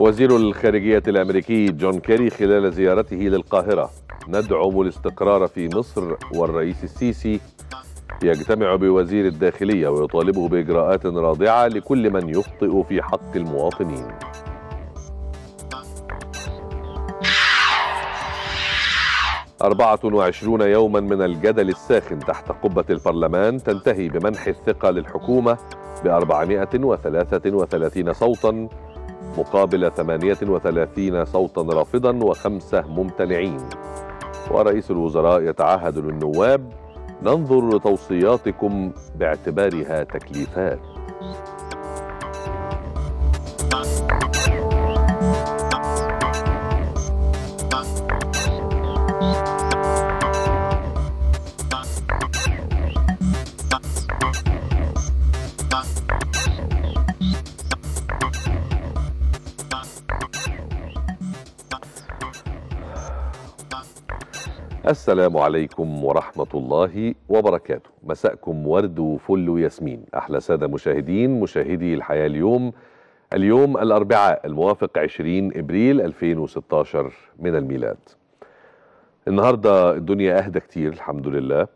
وزير الخارجية الأمريكي جون كيري خلال زيارته للقاهرة ندعم الاستقرار في مصر والرئيس السيسي يجتمع بوزير الداخلية ويطالبه بإجراءات راضعة لكل من يخطئ في حق المواطنين 24 يوما من الجدل الساخن تحت قبة البرلمان تنتهي بمنح الثقة للحكومة ب 433 صوتا مقابل 38 صوتا رافضا وخمسة ممتنعين ورئيس الوزراء يتعهد للنواب ننظر لتوصياتكم باعتبارها تكليفات السلام عليكم ورحمة الله وبركاته مساءكم ورد وفل وياسمين أحلى سادة مشاهدين مشاهدي الحياة اليوم اليوم الأربعاء الموافق 20 إبريل 2016 من الميلاد النهاردة الدنيا أهدى كتير الحمد لله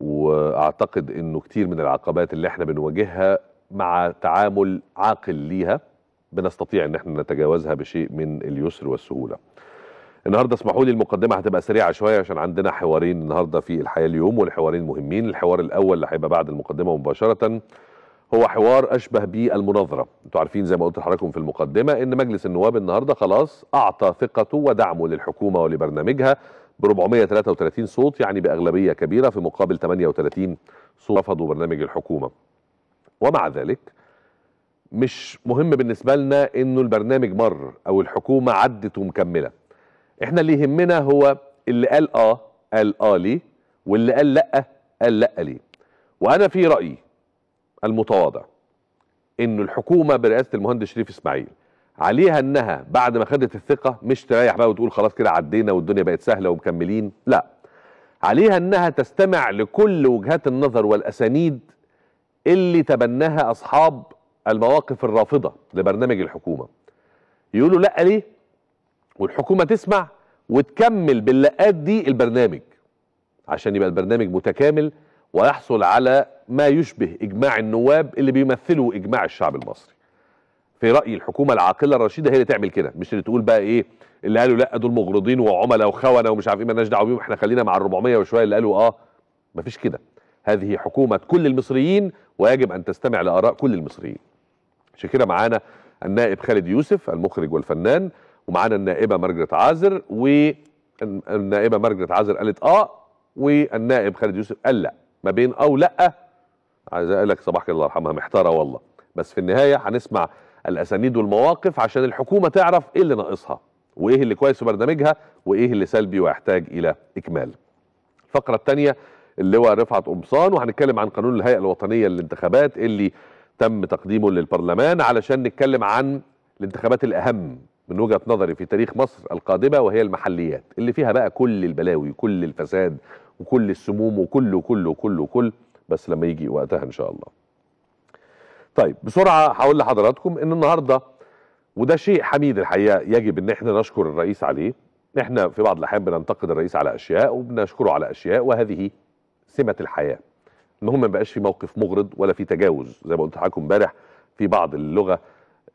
وأعتقد أنه كتير من العقبات اللي احنا بنواجهها مع تعامل عاقل ليها بنستطيع أن احنا نتجاوزها بشيء من اليسر والسهولة النهارده اسمحوا لي المقدمه هتبقى سريعه شويه عشان عندنا حوارين النهارده في الحياه اليوم والحوارين مهمين الحوار الاول اللي هيبقى بعد المقدمه مباشره هو حوار اشبه بالمناظره انتوا عارفين زي ما قلت لحضراتكم في المقدمه ان مجلس النواب النهارده خلاص اعطى ثقته ودعمه للحكومه ولبرنامجها ب 433 صوت يعني باغلبيه كبيره في مقابل 38 صوت رفضوا برنامج الحكومه ومع ذلك مش مهم بالنسبه لنا انه البرنامج مر او الحكومه عدت ومكمله احنا اللي يهمنا هو اللي قال اه قال اه ليه واللي قال لا قال لا ليه وانا في رايي المتواضع ان الحكومه برئاسه المهندس شريف اسماعيل عليها انها بعد ما خدت الثقه مش تريح بقى وتقول خلاص كده عدينا والدنيا بقت سهله ومكملين لا عليها انها تستمع لكل وجهات النظر والاسانيد اللي تبناها اصحاب المواقف الرافضه لبرنامج الحكومه يقولوا لا ليه والحكومه تسمع وتكمل باللقات دي البرنامج عشان يبقى البرنامج متكامل ويحصل على ما يشبه اجماع النواب اللي بيمثلوا اجماع الشعب المصري في راي الحكومه العاقله الرشيده هي اللي تعمل كده مش اللي تقول بقى ايه اللي قالوا لا دول مغرضين وعملاء وخونه ومش عارف ايه مالناش دعوه بيهم احنا خلينا مع ال 400 وشويه اللي قالوا اه مفيش كده هذه حكومه كل المصريين ويجب ان تستمع لاراء كل المصريين عشان كده معانا النائب خالد يوسف المخرج والفنان ومعانا النائبه مارجريت عازر والنائبه مارجريت عازر قالت اه والنائب خالد يوسف قال لا ما بين او آه لا آه. عايز اقول لك صباحك الله يرحمها محتاره والله بس في النهايه هنسمع الاسانيد والمواقف عشان الحكومه تعرف ايه اللي ناقصها وايه اللي كويس في برنامجها وايه اللي سلبي ويحتاج الى اكمال الفقره الثانيه اللواء رفعت قمصان وهنتكلم عن قانون الهيئه الوطنيه للانتخابات اللي تم تقديمه للبرلمان علشان نتكلم عن الانتخابات الاهم من وجهه نظري في تاريخ مصر القادمه وهي المحليات اللي فيها بقى كل البلاوي وكل الفساد وكل السموم وكل كله كله كل بس لما يجي وقتها ان شاء الله. طيب بسرعه هقول لحضراتكم ان النهارده وده شيء حميد الحقيقه يجب ان احنا نشكر الرئيس عليه. احنا في بعض الاحيان بننتقد الرئيس على اشياء وبنشكره على اشياء وهذه سمه الحياه. المهم ما بقاش في موقف مغرض ولا في تجاوز زي ما قلت لحضراتكم امبارح في بعض اللغه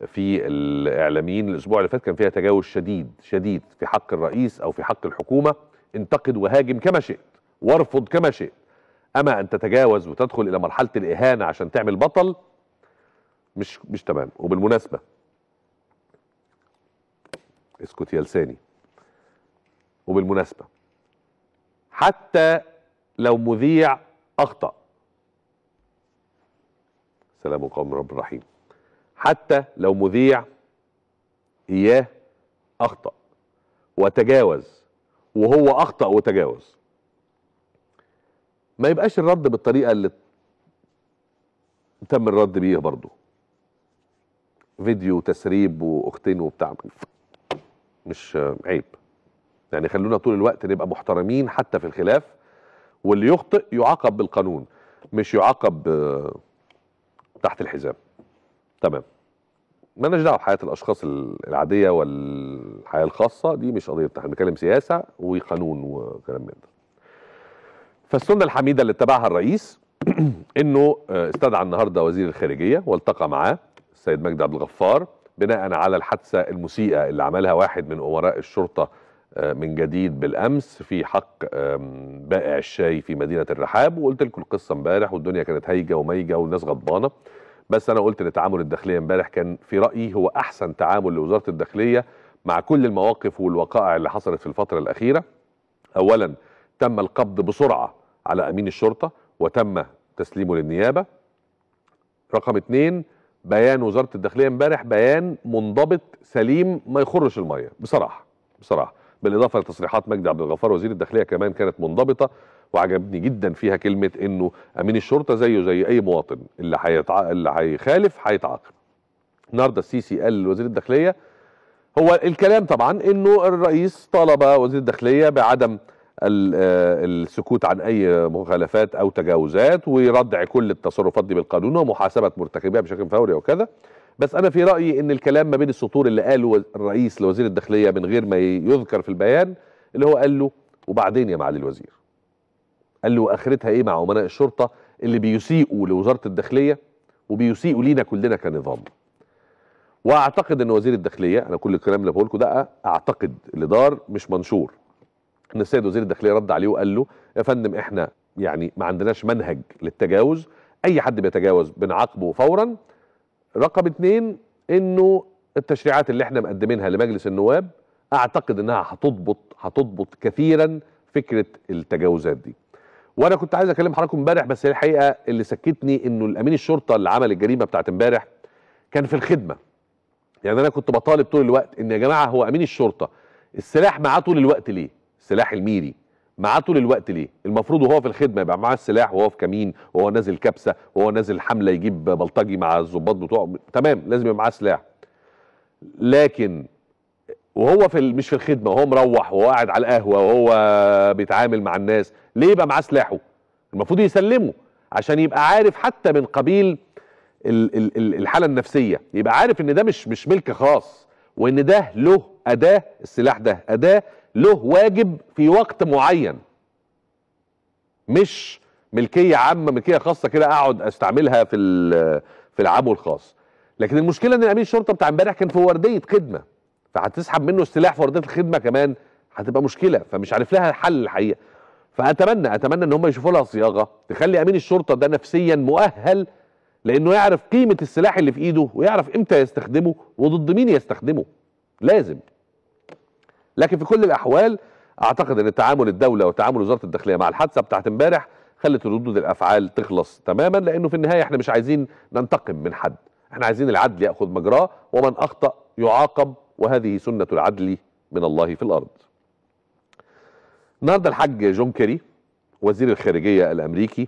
في الاعلاميين الاسبوع اللي فات كان فيها تجاوز شديد شديد في حق الرئيس او في حق الحكومه انتقد وهاجم كما شئت وارفض كما شئت اما ان تتجاوز وتدخل الى مرحله الاهانه عشان تعمل بطل مش مش تمام وبالمناسبه اسكت يا لساني وبالمناسبه حتى لو مذيع اخطا سلام قوم رب الرحيم حتى لو مذيع إياه أخطأ وتجاوز وهو أخطأ وتجاوز ما يبقاش الرد بالطريقة اللي تم الرد بيه برضه فيديو تسريب واختين وبتاع مش عيب يعني خلونا طول الوقت نبقى محترمين حتى في الخلاف واللي يخطئ يعاقب بالقانون مش يعاقب تحت الحزام تمام مالناش دعوه بحياه الاشخاص العاديه والحياه الخاصه دي مش قضيه احنا بنتكلم سياسه وقانون وكلام من ده فالسنه الحميده اللي اتبعها الرئيس انه آه، استدعى النهارده وزير الخارجيه والتقى معاه السيد مجدي عبد الغفار بناء على الحادثه المسيئه اللي عملها واحد من امراء الشرطه آه، من جديد بالامس في حق بائع الشاي في مدينه الرحاب وقلت لكم القصه امبارح والدنيا كانت هايجه وميجه والناس غضبانه بس انا قلت ان تعامل الداخليه امبارح كان في رايي هو احسن تعامل لوزاره الداخليه مع كل المواقف والوقائع اللي حصلت في الفتره الاخيره اولا تم القبض بسرعه على امين الشرطه وتم تسليمه للنيابه رقم اثنين بيان وزاره الداخليه امبارح بيان منضبط سليم ما يخرش الميه بصراحه بصراحه بالاضافه لتصريحات مجدي عبد الغفار وزير الداخليه كمان كانت منضبطه وعجبني جدا فيها كلمه انه امين الشرطه زيه زي اي مواطن اللي هيتع... اللي هيخالف هيتعاقب. النهارده السيسي قال لوزير الداخليه هو الكلام طبعا انه الرئيس طلب وزير الداخليه بعدم آه، السكوت عن اي مخالفات او تجاوزات وردع كل التصرفات دي بالقانون ومحاسبه مرتكبيها بشكل فوري وكذا بس انا في رايي ان الكلام ما بين السطور اللي قاله الرئيس لوزير الداخليه من غير ما يذكر في البيان اللي هو قال له وبعدين يا معالي الوزير قال له واخرتها ايه مع امناء الشرطه اللي بيسيئوا لوزاره الداخليه وبيسيئوا لينا كلنا كنظام واعتقد ان وزير الداخليه انا كل الكلام اللي بقوله لكم ده اعتقد اللي دار مش منشور ان السيد وزير الداخليه رد عليه وقال له يا فندم احنا يعني ما عندناش منهج للتجاوز اي حد بيتجاوز بنعاقبه فورا رقم اتنين انه التشريعات اللي احنا مقدمينها لمجلس النواب اعتقد انها هتضبط هتضبط كثيرا فكره التجاوزات دي وانا كنت عايز اكلم حضراتكم امبارح بس الحقيقه اللي سكتني انه الامين الشرطه اللي عمل الجريمه بتاعت امبارح كان في الخدمه يعني انا كنت بطالب طول الوقت ان يا جماعه هو امين الشرطه السلاح معاه طول الوقت ليه السلاح الميري معاه طول الوقت ليه المفروض وهو في الخدمه يبقى معاه السلاح وهو في كمين وهو نازل كبسه وهو نازل حمله يجيب بلطجي مع الظباط بتوعه تمام لازم يبقى معاه سلاح لكن وهو في مش في الخدمه وهو مروح وهو قاعد على القهوه وهو بيتعامل مع الناس ليه يبقى معاه سلاحه المفروض يسلمه عشان يبقى عارف حتى من قبيل الحاله النفسيه يبقى عارف ان ده مش مش ملك خاص وان ده له اداه السلاح ده اداه له واجب في وقت معين مش ملكيه عامه ملكيه خاصه كده اقعد استعملها في في العمو الخاص لكن المشكله ان امين الشرطه بتاع امبارح كان في ورديه خدمه فهتسحب منه السلاح في وردات الخدمه كمان هتبقى مشكله فمش عارف لها حل الحقيقه فاتمنى اتمنى ان هم يشوفوا لها صياغه تخلي امين الشرطه ده نفسيا مؤهل لانه يعرف قيمه السلاح اللي في ايده ويعرف امتى يستخدمه وضد مين يستخدمه لازم لكن في كل الاحوال اعتقد ان تعامل الدوله وتعامل وزاره الداخليه مع الحادثه بتاعت امبارح خلت ردود الافعال تخلص تماما لانه في النهايه احنا مش عايزين ننتقم من حد احنا عايزين العدل ياخذ مجراه ومن اخطا يعاقب وهذه سنة العدل من الله في الأرض النهارده الحاج جون كيري وزير الخارجية الأمريكي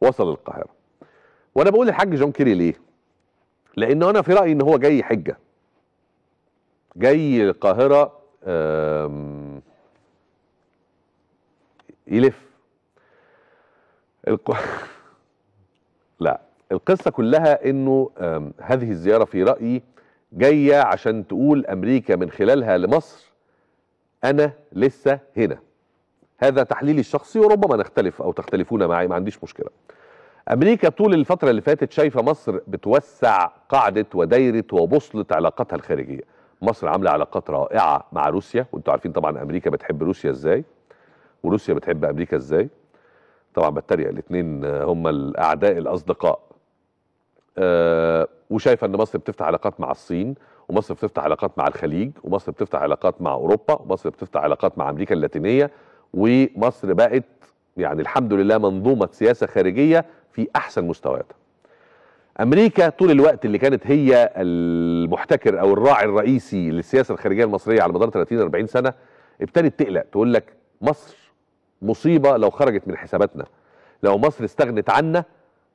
وصل القاهرة وأنا بقول الحاج جون كيري ليه لأنه أنا في رأيي إن هو جاي حجة جاي القاهرة يلف الق... لا القصة كلها إنه هذه الزيارة في رأيي جايه عشان تقول امريكا من خلالها لمصر انا لسه هنا هذا تحليلي الشخصي وربما نختلف او تختلفون معي ما عنديش مشكله امريكا طول الفتره اللي فاتت شايفه مصر بتوسع قاعده ودايره وبوصله علاقاتها الخارجيه مصر عامله علاقات رائعه مع روسيا وانتوا عارفين طبعا امريكا بتحب روسيا ازاي وروسيا بتحب امريكا ازاي طبعا بتريق الاثنين هم الاعداء الاصدقاء آه، وشايفه ان مصر بتفتح علاقات مع الصين ومصر بتفتح علاقات مع الخليج ومصر بتفتح علاقات مع اوروبا ومصر بتفتح علاقات مع امريكا اللاتينيه ومصر بقت يعني الحمد لله منظومه سياسه خارجيه في احسن مستوياتها. امريكا طول الوقت اللي كانت هي المحتكر او الراعي الرئيسي للسياسه الخارجيه المصريه على مدار 30 40 سنه ابتدت تقلق تقول لك مصر مصيبه لو خرجت من حساباتنا لو مصر استغنت عنا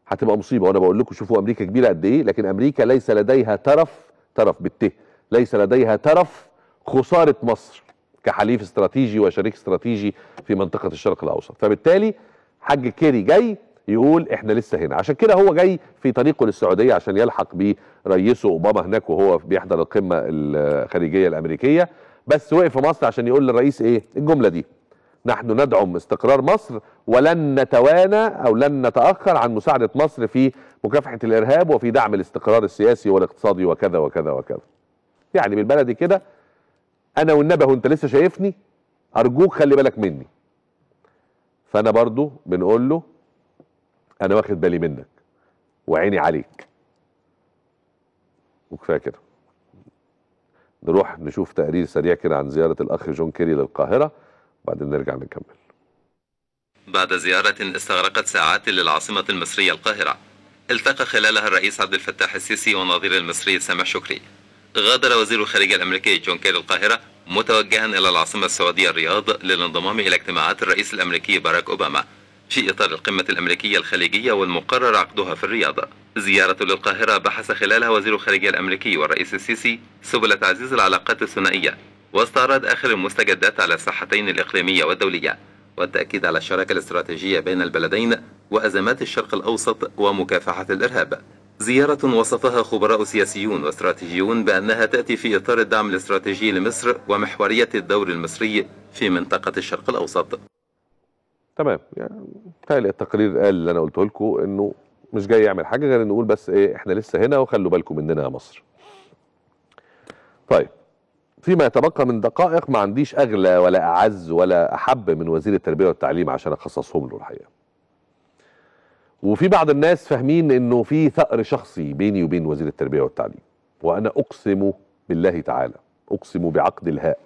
هتبقى مصيبه وانا بقول لكم شوفوا امريكا كبيره قد ايه لكن امريكا ليس لديها ترف ترف بالت ليس لديها ترف خساره مصر كحليف استراتيجي وشريك استراتيجي في منطقه الشرق الاوسط فبالتالي حاج كيري جاي يقول احنا لسه هنا عشان كده هو جاي في طريقه للسعوديه عشان يلحق برئيسه اوباما هناك وهو بيحضر القمه الخارجيه الامريكيه بس وقف في مصر عشان يقول للرئيس ايه الجمله دي نحن ندعم استقرار مصر ولن نتوانى أو لن نتأخر عن مساعدة مصر في مكافحة الإرهاب وفي دعم الاستقرار السياسي والاقتصادي وكذا وكذا وكذا يعني بالبلدي كده أنا والنبه وانت لسه شايفني أرجوك خلي بالك مني فأنا برضو بنقول له أنا واخد بالي منك وعيني عليك وكفاية كده نروح نشوف تقرير سريع كده عن زيارة الأخ جون كيري للقاهرة وبعدين نرجع نكمل بعد زيارة استغرقت ساعات للعاصمة المصرية القاهرة التقى خلالها الرئيس عبد الفتاح السيسي والنظير المصري سامح شكري غادر وزير الخارجية الأمريكي جون كيري القاهرة متوجها إلى العاصمة السعودية الرياض للانضمام إلى اجتماعات الرئيس الأمريكي باراك أوباما في إطار القمة الأمريكية الخليجية والمقرر عقدها في الرياض زيارة للقاهرة بحث خلالها وزير الخارجية الأمريكي والرئيس السيسي سبل تعزيز العلاقات الثنائية واستعراض آخر المستجدات على الساحتين الإقليمية والدولية والتأكيد على الشراكة الاستراتيجية بين البلدين وأزمات الشرق الأوسط ومكافحة الإرهاب زيارة وصفها خبراء سياسيون واستراتيجيون بأنها تأتي في إطار الدعم الاستراتيجي لمصر ومحورية الدور المصري في منطقة الشرق الأوسط تمام يعني التقرير قال اللي أنا قلته لكم أنه مش جاي يعمل حاجة غير أنه يقول بس إيه إحنا لسه هنا وخلوا بالكم مننا يا مصر طيب فيما يتبقى من دقائق ما عنديش اغلى ولا اعز ولا احب من وزير التربيه والتعليم عشان اخصصهم له الحقيقه. وفي بعض الناس فاهمين انه في ثأر شخصي بيني وبين وزير التربيه والتعليم وانا اقسم بالله تعالى اقسم بعقد الهاء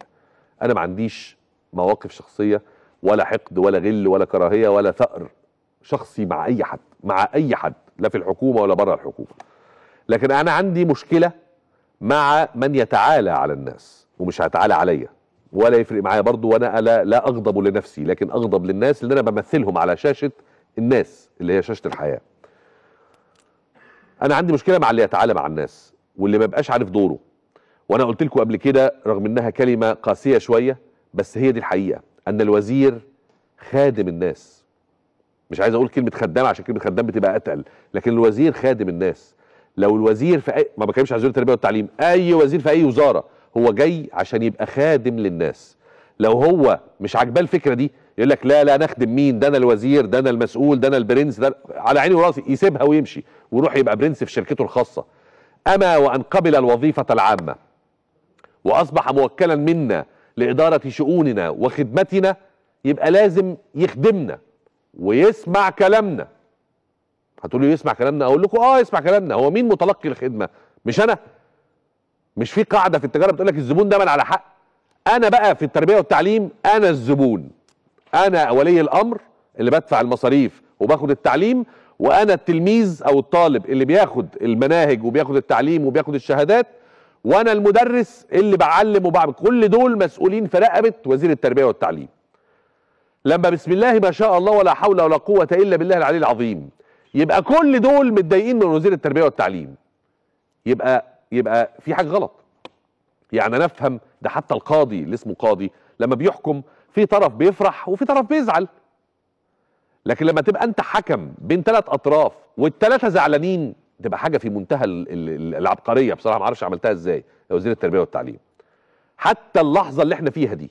انا ما عنديش مواقف شخصيه ولا حقد ولا غل ولا كراهيه ولا ثأر شخصي مع اي حد مع اي حد لا في الحكومه ولا بره الحكومه لكن انا عندي مشكله مع من يتعالى على الناس ومش هتعالى عليا ولا يفرق معايا برضو وانا لا, لا اغضب لنفسي لكن اغضب للناس اللي انا بمثلهم على شاشه الناس اللي هي شاشه الحياه انا عندي مشكله مع اللي يتعالى مع الناس واللي ما بقاش عارف دوره وانا قلت لكم قبل كده رغم انها كلمه قاسيه شويه بس هي دي الحقيقه ان الوزير خادم الناس مش عايز اقول كلمه خدام عشان كلمه خدام بتبقى اتقل لكن الوزير خادم الناس لو الوزير في أي ما بكلمش عن وزير التربيه والتعليم اي وزير في اي وزاره هو جاي عشان يبقى خادم للناس لو هو مش عاجباه الفكره دي يقول لك لا لا نخدم مين ده انا الوزير ده انا المسؤول ده انا البرنس ده على عيني وراسي يسيبها ويمشي ويروح يبقى برنس في شركته الخاصه اما وان قبل الوظيفه العامه واصبح موكلا منا لاداره شؤوننا وخدمتنا يبقى لازم يخدمنا ويسمع كلامنا هتقولوا يسمع كلامنا اقول لكم اه يسمع كلامنا هو مين متلقي الخدمه مش انا مش في قاعده في التجاره بتقول لك الزبون دايما على حق انا بقى في التربيه والتعليم انا الزبون انا ولي الامر اللي بدفع المصاريف وباخد التعليم وانا التلميذ او الطالب اللي بياخد المناهج وبياخد التعليم وبياخد الشهادات وانا المدرس اللي بعلم وبعمل كل دول مسؤولين في رقبه وزير التربيه والتعليم لما بسم الله ما شاء الله ولا حول ولا قوه الا بالله العلي العظيم يبقى كل دول متضايقين من وزير التربيه والتعليم يبقى يبقى في حاجه غلط يعني انا افهم ده حتى القاضي اللي اسمه قاضي لما بيحكم في طرف بيفرح وفي طرف بيزعل لكن لما تبقى انت حكم بين ثلاث اطراف والثلاثه زعلانين تبقى حاجه في منتهى العبقريه بصراحه ما اعرفش عملتها ازاي يا وزير التربيه والتعليم حتى اللحظه اللي احنا فيها دي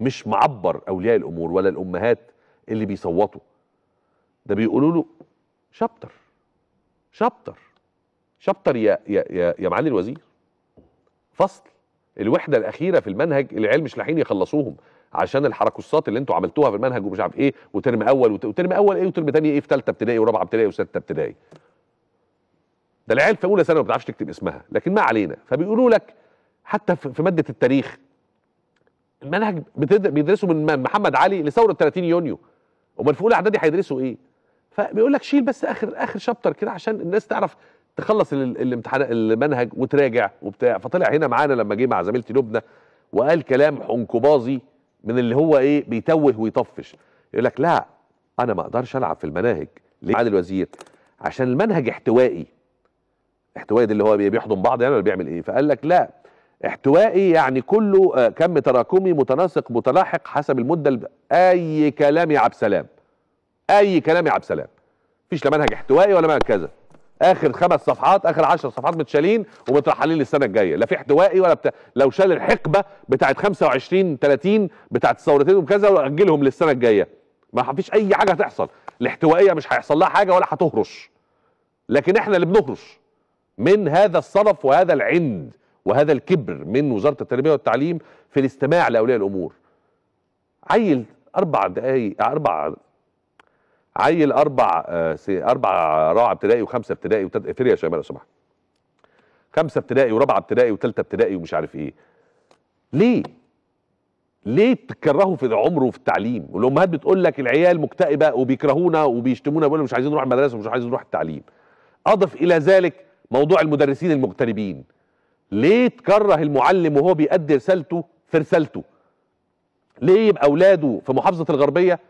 مش معبر اولياء الامور ولا الامهات اللي بيصوتوا ده بيقولوا له شابتر شابتر شابتر يا يا يا, يا معالي الوزير فصل الوحده الاخيره في المنهج العيال مش لاحقين يخلصوهم عشان الحركصات اللي انتوا عملتوها في المنهج ومش عارف ايه وترم اول وترم اول ايه وترم تاني ايه في ثالثه ابتدائي ورابعه ابتدائي وسته ابتدائي ده العيال في اولى ثانوي ما بتعرفش تكتب اسمها لكن ما علينا فبيقولوا لك حتى في ماده التاريخ المنهج بيدرسوا من محمد علي لثوره 30 يونيو امال في اولى اعدادي هيدرسوا ايه فبيقول لك شيل بس اخر اخر شابتر كده عشان الناس تعرف تخلص الامتحان المنهج وتراجع وبتاع فطلع هنا معانا لما جه مع زميلتي لبنى وقال كلام حنكبازي من اللي هو ايه بيتوه ويطفش يقول لك لا انا ما اقدرش العب في المناهج ليه معالي الوزير عشان المنهج احتوائي احتوائي ده اللي هو بيحضن بعض يعني ولا بيعمل ايه فقال لك لا احتوائي يعني كله آه، كم تراكمي متناسق متلاحق حسب المده اي كلام يا عبد السلام اي كلام يا عبد السلام مفيش لا منهج احتوائي ولا منهج كذا اخر خمس صفحات اخر عشر صفحات متشالين ومترحلين للسنه الجايه لا في احتوائي ولا بتا... لو شال الحقبه بتاعت 25 30 بتاعت الثورتين وكذا واجلهم للسنه الجايه ما فيش اي حاجه هتحصل الاحتوائيه مش هيحصل لها حاجه ولا هتهرش لكن احنا اللي بنهرش من هذا الصدف وهذا العند وهذا الكبر من وزاره التربيه والتعليم في الاستماع لاولياء الامور عيل اربع دقائق اربع عيل اربع آه، اربع رابعه ابتدائي وخمسه ابتدائي وتد... اقفلي يا شباب لو سمحت خمسه ابتدائي ورابعه ابتدائي وثالثه ابتدائي ومش عارف ايه ليه ليه بتكرهوا في عمره في التعليم والامهات بتقول لك العيال مكتئبه وبيكرهونا وبيشتمونا بيقولوا مش عايزين نروح المدرسه ومش عايزين نروح التعليم اضف الى ذلك موضوع المدرسين المغتربين ليه تكره المعلم وهو بيأدي رسالته في رسالته ليه يبقى اولاده في محافظه الغربيه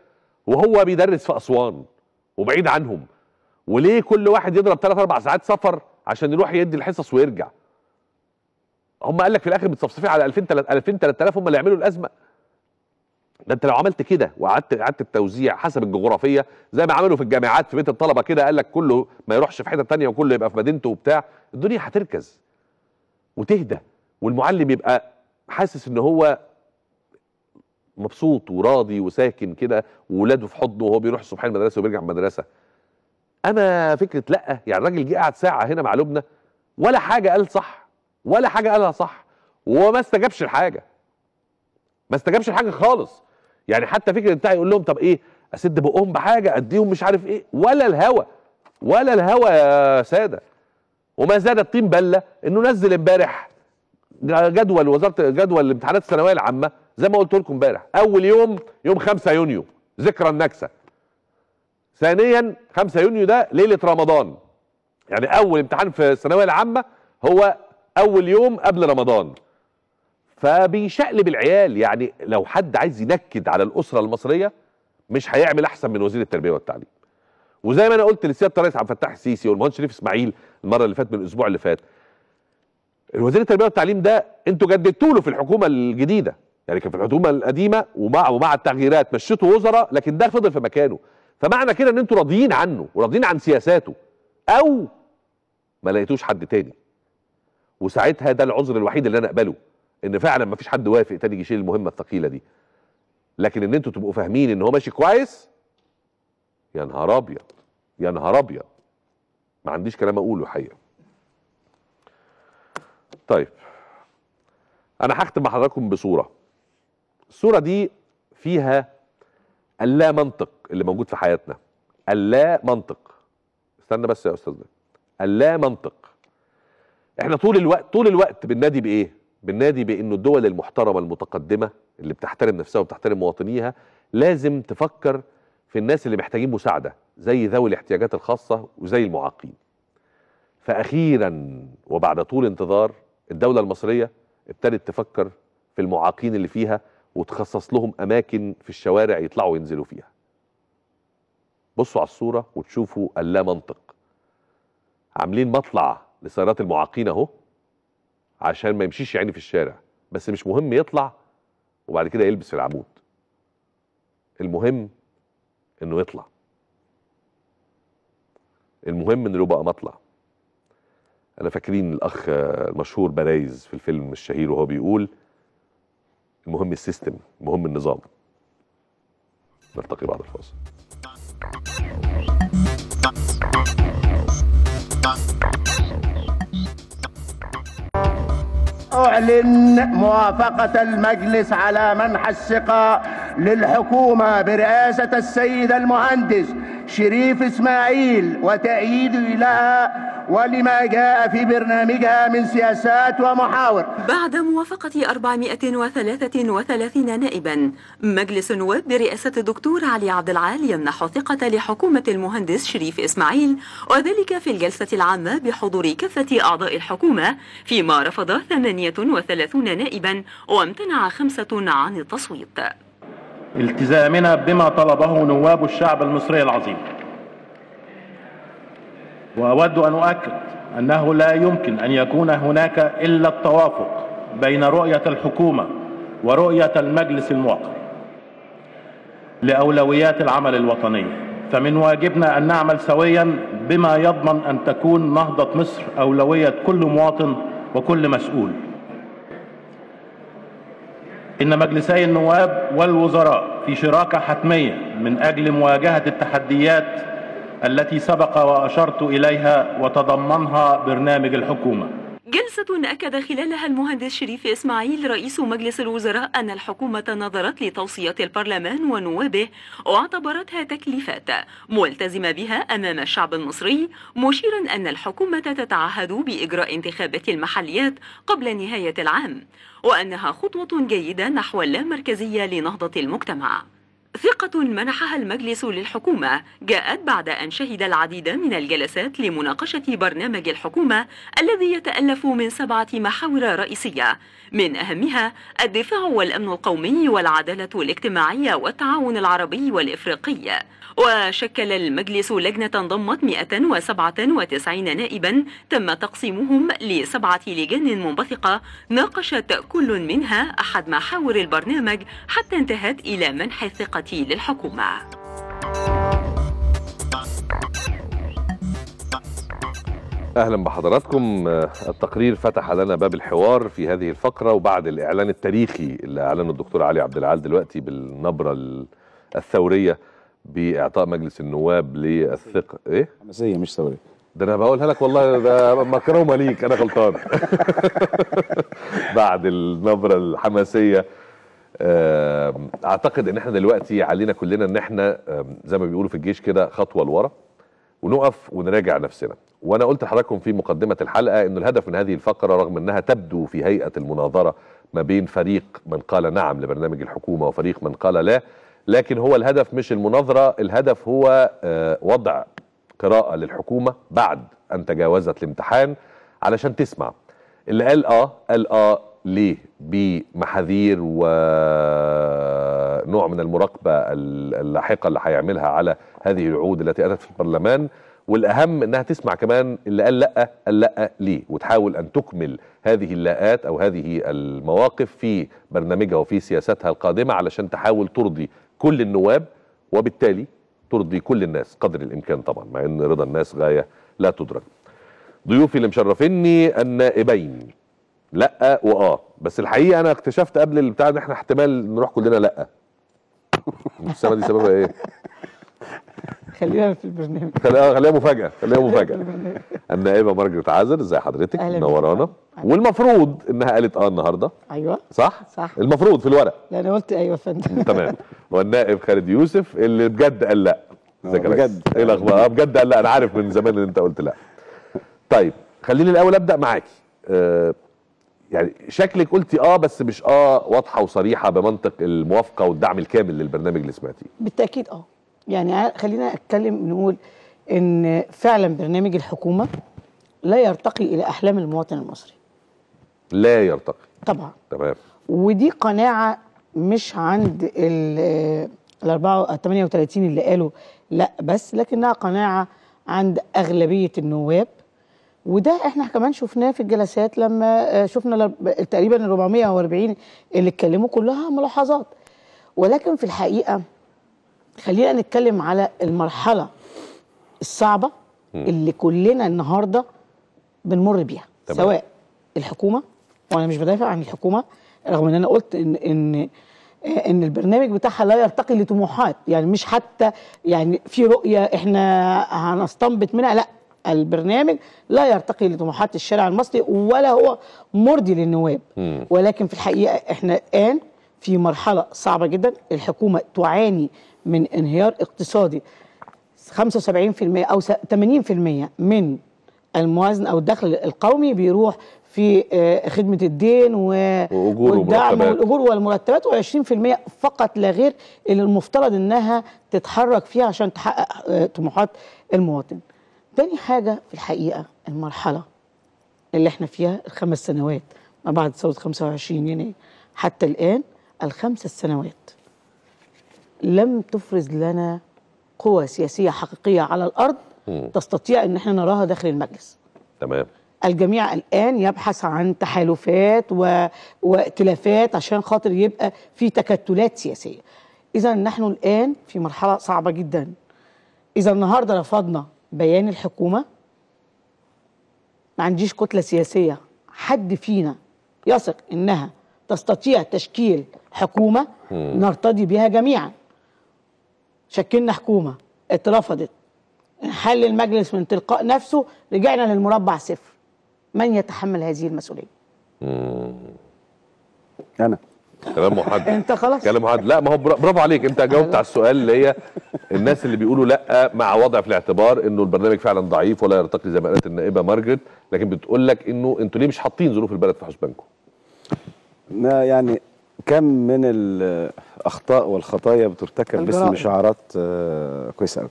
وهو بيدرس في اسوان وبعيد عنهم وليه كل واحد يضرب ثلاث اربع ساعات سفر عشان يروح يدي الحصص ويرجع هم قال لك في الاخر متصفصفين على 2000 2000 3000 هم اللي يعملوا الازمه ده انت لو عملت كده وقعدت قعدت التوزيع حسب الجغرافيه زي ما عملوا في الجامعات في بيت الطلبه كده قال لك كله ما يروحش في حته ثانيه وكله يبقى في مدينته وبتاع الدنيا هتركز وتهدى والمعلم يبقى حاسس ان هو مبسوط وراضي وساكن كده وولاده في حضنه وهو بيروح الصبح المدرسه وبيرجع من المدرسه انا فكره لا يعني الراجل جه قعد ساعه هنا مع لبنى ولا حاجه قال صح ولا حاجه قالها صح وهو ما استجابش الحاجه ما استجابش الحاجه خالص يعني حتى فكره بتاعي يقول لهم طب ايه اسد بقهم بحاجه اديهم مش عارف ايه ولا الهوى ولا الهوى يا ساده وما زاد الطين بله انه نزل امبارح جدول وزاره جدول الامتحانات الثانويه العامه زي ما قلت لكم امبارح اول يوم يوم 5 يونيو ذكرى النكسه ثانيا 5 يونيو ده ليله رمضان يعني اول امتحان في الثانويه العامه هو اول يوم قبل رمضان فبيشقلب العيال يعني لو حد عايز ينكد على الاسره المصريه مش هيعمل احسن من وزير التربيه والتعليم وزي ما انا قلت لسياده الرئيس عبد الفتاح السيسي والمهندس شريف اسماعيل المره اللي فاتت من الاسبوع اللي فات وزير التربيه والتعليم ده انتوا جددتوا له في الحكومه الجديده يعني كان في الحكومه القديمه ومع ومع التغييرات مشيتوا وزراء لكن ده فضل في مكانه فمعنى كده ان انتوا راضيين عنه وراضيين عن سياساته او ما لقيتوش حد تاني وساعتها ده العذر الوحيد اللي انا اقبله ان فعلا ما فيش حد وافق تاني يشيل المهمه الثقيله دي لكن ان انتوا تبقوا فاهمين ان هو ماشي كويس يا نهار ابيض يا نهار ابيض ما عنديش كلام اقوله الحقيقه طيب انا هختم حضراتكم بصوره الصوره دي فيها اللا منطق اللي موجود في حياتنا اللا منطق استنى بس يا استاذ اللا منطق احنا طول الوقت طول الوقت بننادي بايه بننادي بانه الدول المحترمه المتقدمه اللي بتحترم نفسها وبتحترم مواطنيها لازم تفكر في الناس اللي محتاجين مساعده زي ذوي الاحتياجات الخاصه وزي المعاقين فاخيرا وبعد طول انتظار الدولة المصرية ابتدت تفكر في المعاقين اللي فيها وتخصص لهم أماكن في الشوارع يطلعوا وينزلوا فيها بصوا على الصورة وتشوفوا اللا منطق عاملين مطلع لسيارات المعاقين اهو عشان ما يمشيش يعني في الشارع بس مش مهم يطلع وبعد كده يلبس في العمود المهم انه يطلع المهم انه يبقى مطلع انا فاكرين الاخ آه، المشهور بلايز في الفيلم الشهير وهو بيقول المهم السيستم المهم النظام نلتقي بعد الفاصل أعلن موافقة المجلس على منح الثقة للحكومة برئاسة السيد المهندس شريف إسماعيل وتأييده لها ولما جاء في برنامجها من سياسات ومحاور بعد موافقة 433 نائبا مجلس النواب برئاسة الدكتور علي عبد العال يمنح ثقة لحكومة المهندس شريف إسماعيل وذلك في الجلسة العامة بحضور كافة أعضاء الحكومة فيما رفض 38 نائبا وامتنع خمسة عن التصويت التزامنا بما طلبه نواب الشعب المصري العظيم وأود أن أؤكد أنه لا يمكن أن يكون هناك إلا التوافق بين رؤية الحكومة ورؤية المجلس الموقر لأولويات العمل الوطني فمن واجبنا أن نعمل سويا بما يضمن أن تكون نهضة مصر أولوية كل مواطن وكل مسؤول إن مجلسي النواب والوزراء في شراكة حتمية من أجل مواجهة التحديات التي سبق وأشرت إليها وتضمنها برنامج الحكومة جلسة أكد خلالها المهندس شريف إسماعيل رئيس مجلس الوزراء أن الحكومة نظرت لتوصيات البرلمان ونوابه واعتبرتها تكليفات ملتزمة بها أمام الشعب المصري مشيرا أن الحكومة تتعهد بإجراء انتخابات المحليات قبل نهاية العام وأنها خطوة جيدة نحو اللامركزية لنهضة المجتمع ثقة منحها المجلس للحكومة جاءت بعد أن شهد العديد من الجلسات لمناقشة برنامج الحكومة الذي يتألف من سبعة محاور رئيسية من أهمها الدفاع والأمن القومي والعدالة الاجتماعية والتعاون العربي والإفريقي وشكل المجلس لجنة ضمت 197 نائبا تم تقسيمهم لسبعة لجان منبثقة ناقشت كل منها أحد محاور البرنامج حتى انتهت إلى منح الثقة للحكومة اهلا بحضراتكم التقرير فتح لنا باب الحوار في هذه الفقره وبعد الاعلان التاريخي اللي اعلنه الدكتور علي عبد العال دلوقتي بالنبره الثوريه باعطاء مجلس النواب للثقه ايه؟ حماسيه مش ثوريه ده انا بقولها لك والله ده مكرمه ليك انا غلطان بعد النبره الحماسيه اعتقد ان احنا دلوقتي علينا كلنا ان احنا زي ما بيقولوا في الجيش كده خطوه لورا ونقف ونراجع نفسنا وانا قلت لحضراتكم في مقدمه الحلقه ان الهدف من هذه الفقره رغم انها تبدو في هيئه المناظره ما بين فريق من قال نعم لبرنامج الحكومه وفريق من قال لا لكن هو الهدف مش المناظرة الهدف هو آه، وضع قراءة للحكومة بعد أن تجاوزت الامتحان علشان تسمع اللي قال آه قال آه ليه بمحاذير ونوع آه، من المراقبة اللاحقة اللي هيعملها على هذه العود التي أتت في البرلمان والأهم أنها تسمع كمان اللي قال لأ قال لأ ليه وتحاول أن تكمل هذه اللاءات أو هذه المواقف في برنامجها وفي سياستها القادمة علشان تحاول ترضي كل النواب وبالتالي ترضي كل الناس قدر الامكان طبعا مع ان رضا الناس غايه لا تدرك. ضيوفي اللي مشرفيني النائبين لا واه بس الحقيقه انا اكتشفت قبل البتاع ان احنا احتمال نروح كلنا لا السنه دي سببها ايه؟ خلينا في البرنامج خليها خليها مفاجاه خليها مفاجاه النائبه مارجريت عازر ازي حضرتك منورانا والمفروض انها قالت اه النهارده ايوه صح صح المفروض في الورق لا انا قلت ايوه يا فندم تمام والنائب خالد يوسف اللي بجد قال لا آه، ازيك بجد ايه الاخبار آه، بجد قال لا انا عارف من زمان ان انت قلت لا طيب خليني الاول ابدا معاكي آه، يعني شكلك قلتي اه بس مش اه واضحه وصريحه بمنطق الموافقه والدعم الكامل للبرنامج اللي سمعتيه بالتاكيد اه يعني خلينا اتكلم نقول ان فعلا برنامج الحكومه لا يرتقي الى احلام المواطن المصري لا يرتقي طبعا تمام ودي قناعه مش عند ال 38 اللي قالوا لا بس لكنها قناعه عند اغلبيه النواب وده احنا كمان شفناه في الجلسات لما آه، شفنا تقريبا 440 اللي اتكلموا كلها ملاحظات ولكن في الحقيقه خلينا نتكلم على المرحله الصعبه اللي كلنا النهارده بنمر بيها تمام. سواء الحكومه وانا مش بدافع عن الحكومه رغم ان انا قلت ان ان ان البرنامج بتاعها لا يرتقي لطموحات يعني مش حتى يعني في رؤيه احنا هنستنبط منها لا البرنامج لا يرتقي لطموحات الشارع المصري ولا هو مرضي للنواب م. ولكن في الحقيقه احنا الان في مرحله صعبه جدا الحكومه تعاني من انهيار اقتصادي 75% او 80% من الموازن او الدخل القومي بيروح في آه، خدمه الدين والدعم والاجور والمرتبات و20% فقط لا غير اللي المفترض انها تتحرك فيها عشان تحقق آه، طموحات المواطن. تاني حاجه في الحقيقه المرحله اللي احنا فيها الخمس سنوات ما بعد ثوره 25 يناير حتى الان الخمس السنوات لم تفرز لنا قوى سياسية حقيقية على الأرض م. تستطيع أن احنا نراها داخل المجلس تمام الجميع الآن يبحث عن تحالفات و... وائتلافات عشان خاطر يبقى في تكتلات سياسية إذا نحن الآن في مرحلة صعبة جدا إذا النهاردة رفضنا بيان الحكومة ما عنديش كتلة سياسية حد فينا يثق إنها تستطيع تشكيل حكومة نرتضي بها جميعا شكلنا حكومه اترفضت حل المجلس من تلقاء نفسه رجعنا للمربع صفر من يتحمل هذه المسؤوليه؟ مم. انا كلام محدد انت خلاص كلام محدد لا ما هو برافو عليك انت جاوبت على السؤال اللي هي الناس اللي بيقولوا لا مع وضع في الاعتبار انه البرنامج فعلا ضعيف ولا يرتقي زي ما قالت النائبه مارجريت لكن بتقول لك انه انتوا ليه مش حاطين ظروف البلد في حسبانكم؟ ما يعني كم من الاخطاء والخطايا بترتكب باسم شعارات آه، كويسه قوي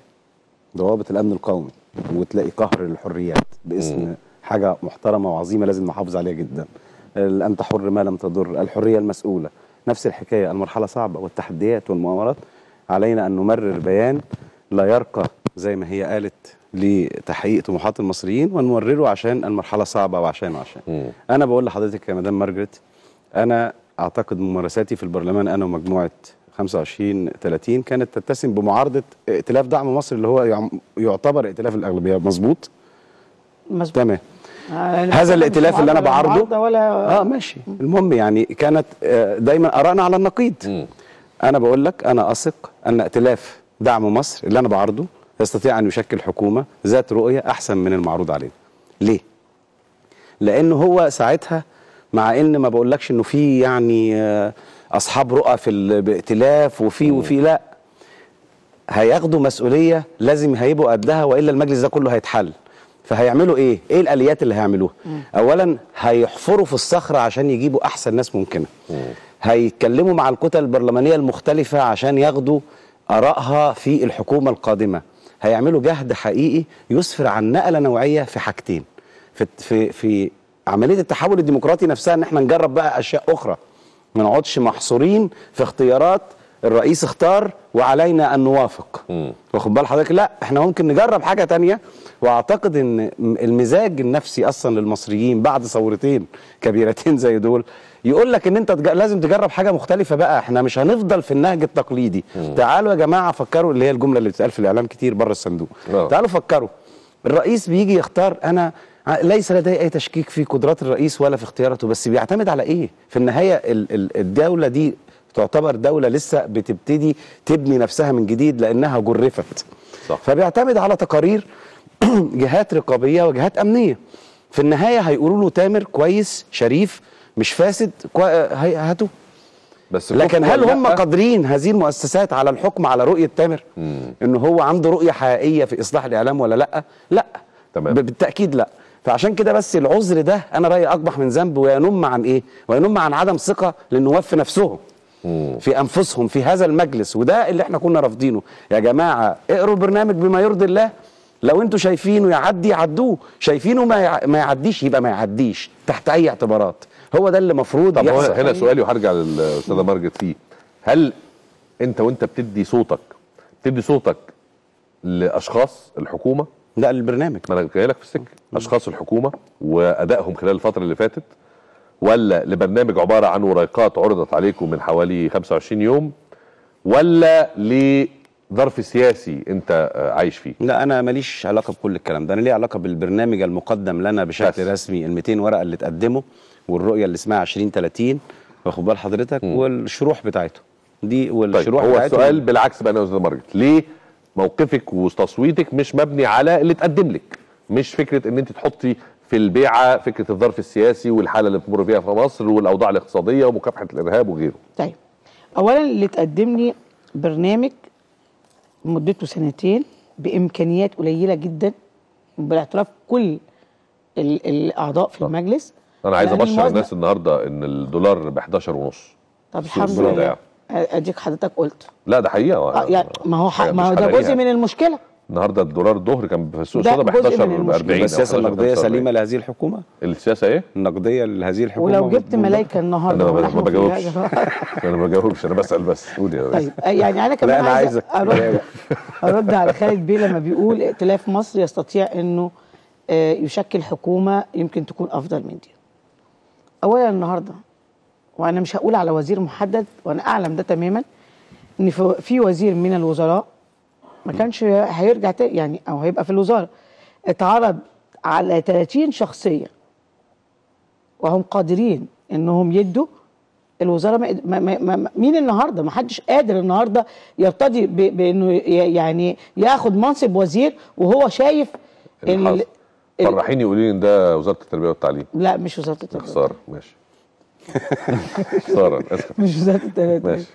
ضوابط الامن القومي وتلاقي قهر للحريات باسم حاجه محترمه وعظيمه لازم نحافظ عليها جدا انت حر ما لم تضر الحريه المسؤوله نفس الحكايه المرحله صعبه والتحديات والمؤامرات علينا ان نمرر بيان لا يرقى زي ما هي قالت لتحقيق طموحات المصريين ونمرره عشان المرحله صعبه وعشان وعشان مم. انا بقول لحضرتك يا مدام مارجريت انا اعتقد ممارساتي في البرلمان انا ومجموعه 25 30 كانت تتسم بمعارضه ائتلاف دعم مصر اللي هو يعتبر ائتلاف الاغلبيه مظبوط مظبوط تمام آه، هذا الائتلاف اللي انا بعارضه ولا اه ماشي المهم يعني كانت آه، دايما ارائنا على النقيض انا بقول لك انا اثق ان ائتلاف دعم مصر اللي انا بعارضه يستطيع ان يشكل حكومه ذات رؤيه احسن من المعروض علينا ليه لانه هو ساعتها مع ان ما بقولكش انه في يعني آه، اصحاب رؤى في الائتلاف وفي وفي لا هياخدوا مسؤوليه لازم هيبقوا قدها والا المجلس ده كله هيتحل فهيعملوا ايه ايه الاليات اللي هيعملوها اولا هيحفروا في الصخره عشان يجيبوا احسن ناس ممكنه هيتكلموا مع الكتل البرلمانيه المختلفه عشان ياخدوا ارائها في الحكومه القادمه هيعملوا جهد حقيقي يسفر عن نقله نوعيه في حاجتين في في في عمليه التحول الديمقراطي نفسها ان احنا نجرب بقى اشياء اخرى ما نقعدش محصورين في اختيارات الرئيس اختار وعلينا ان نوافق واخد بال حضرتك لا احنا ممكن نجرب حاجه تانية واعتقد ان المزاج النفسي اصلا للمصريين بعد ثورتين كبيرتين زي دول يقول لك ان انت لازم تجرب حاجه مختلفه بقى احنا مش هنفضل في النهج التقليدي مم. تعالوا يا جماعه فكروا اللي هي الجمله اللي بتتقال في الاعلام كتير بره الصندوق أوه. تعالوا فكروا الرئيس بيجي يختار انا ليس لدي أي تشكيك في قدرات الرئيس ولا في اختياراته بس بيعتمد على إيه في النهاية الدولة دي تعتبر دولة لسه بتبتدي تبني نفسها من جديد لأنها جرفت صح. فبيعتمد على تقارير جهات رقابية وجهات أمنية في النهاية هيقولوا له تامر كويس شريف مش فاسد هاتوه بس لكن هل هم قادرين هذه المؤسسات على الحكم على رؤية تامر إن هو عنده رؤية حقيقية في إصلاح الإعلام ولا لأ لأ تمام. بالتأكيد لأ فعشان كده بس العذر ده انا رايي اقبح من ذنب وينم عن ايه وينم عن عدم ثقه للنواب في نفسهم في انفسهم في هذا المجلس وده اللي احنا كنا رافضينه يا جماعه اقروا البرنامج بما يرضي الله لو انتوا شايفينه يعدي عدوه شايفينه ما ما يعديش يبقى ما يعديش تحت اي اعتبارات هو ده اللي المفروض طب يحصل هنا سؤالي وهرجع للاستاذه مارجت فيه هل انت وانت بتدي صوتك بتدي صوتك لاشخاص الحكومه لا البرنامج ما انا جاي لك في السكه اشخاص الحكومه وادائهم خلال الفتره اللي فاتت ولا لبرنامج عباره عن ورقات عرضت عليكم من حوالي 25 يوم ولا لظرف سياسي انت آه، عايش فيه لا انا ماليش علاقه بكل الكلام ده انا ليه علاقه بالبرنامج المقدم لنا بشكل بس. رسمي ال 200 ورقه اللي اتقدموا والرؤيه اللي اسمها 20 30 واخد بال حضرتك والشروح بتاعته دي والشروح طيب بتاعته هو السؤال بالعكس بقى يا استاذ ليه موقفك وتصويتك مش مبني على اللي اتقدم لك مش فكره ان انت تحطي في البيعه فكره الظرف السياسي والحاله اللي بتمر بيها في مصر والاوضاع الاقتصاديه ومكافحه الارهاب وغيره. طيب اولا اللي تقدم لي برنامج مدته سنتين بامكانيات قليله جدا بالاعتراف كل الاعضاء في المجلس انا عايز ابشر الناس النهارده ان الدولار ب 11 ونص طب الحمد لله يعني. اديك حضرتك قلت لا ده حقيقه آه يعني ما هو حق ما هو ده جزء من المشكله النهارده الدولار الظهر كان في السوق السوداء ب 11 ب 40 السياسه النقديه سليمه لهذه الحكومه السياسه ايه؟ النقديه لهذه الحكومه ولو جبت ملايكه النهارده انا ما بجاوبش انا ما بجاوبش انا بسال بس قول يا طيب آه، يعني انا كمان أنا عايز ارد ارد على خالد بيه لما بيقول ائتلاف مصر يستطيع انه آه، يشكل حكومه يمكن تكون افضل من دي اولا النهارده وانا مش هقول على وزير محدد وانا اعلم ده تماما ان في وزير من الوزراء ما كانش هيرجع يعني او هيبقى في الوزاره اتعرض على 30 شخصيه وهم قادرين انهم يدوا الوزاره ما ما ما مين النهارده ما حدش قادر النهارده يرتضي بانه يعني ياخد منصب وزير وهو شايف ان يقولوا لي ان ده وزاره التربيه والتعليم لا مش وزاره التربيه خساره ماشي خساره اسف مش ذات التلاتة ماشي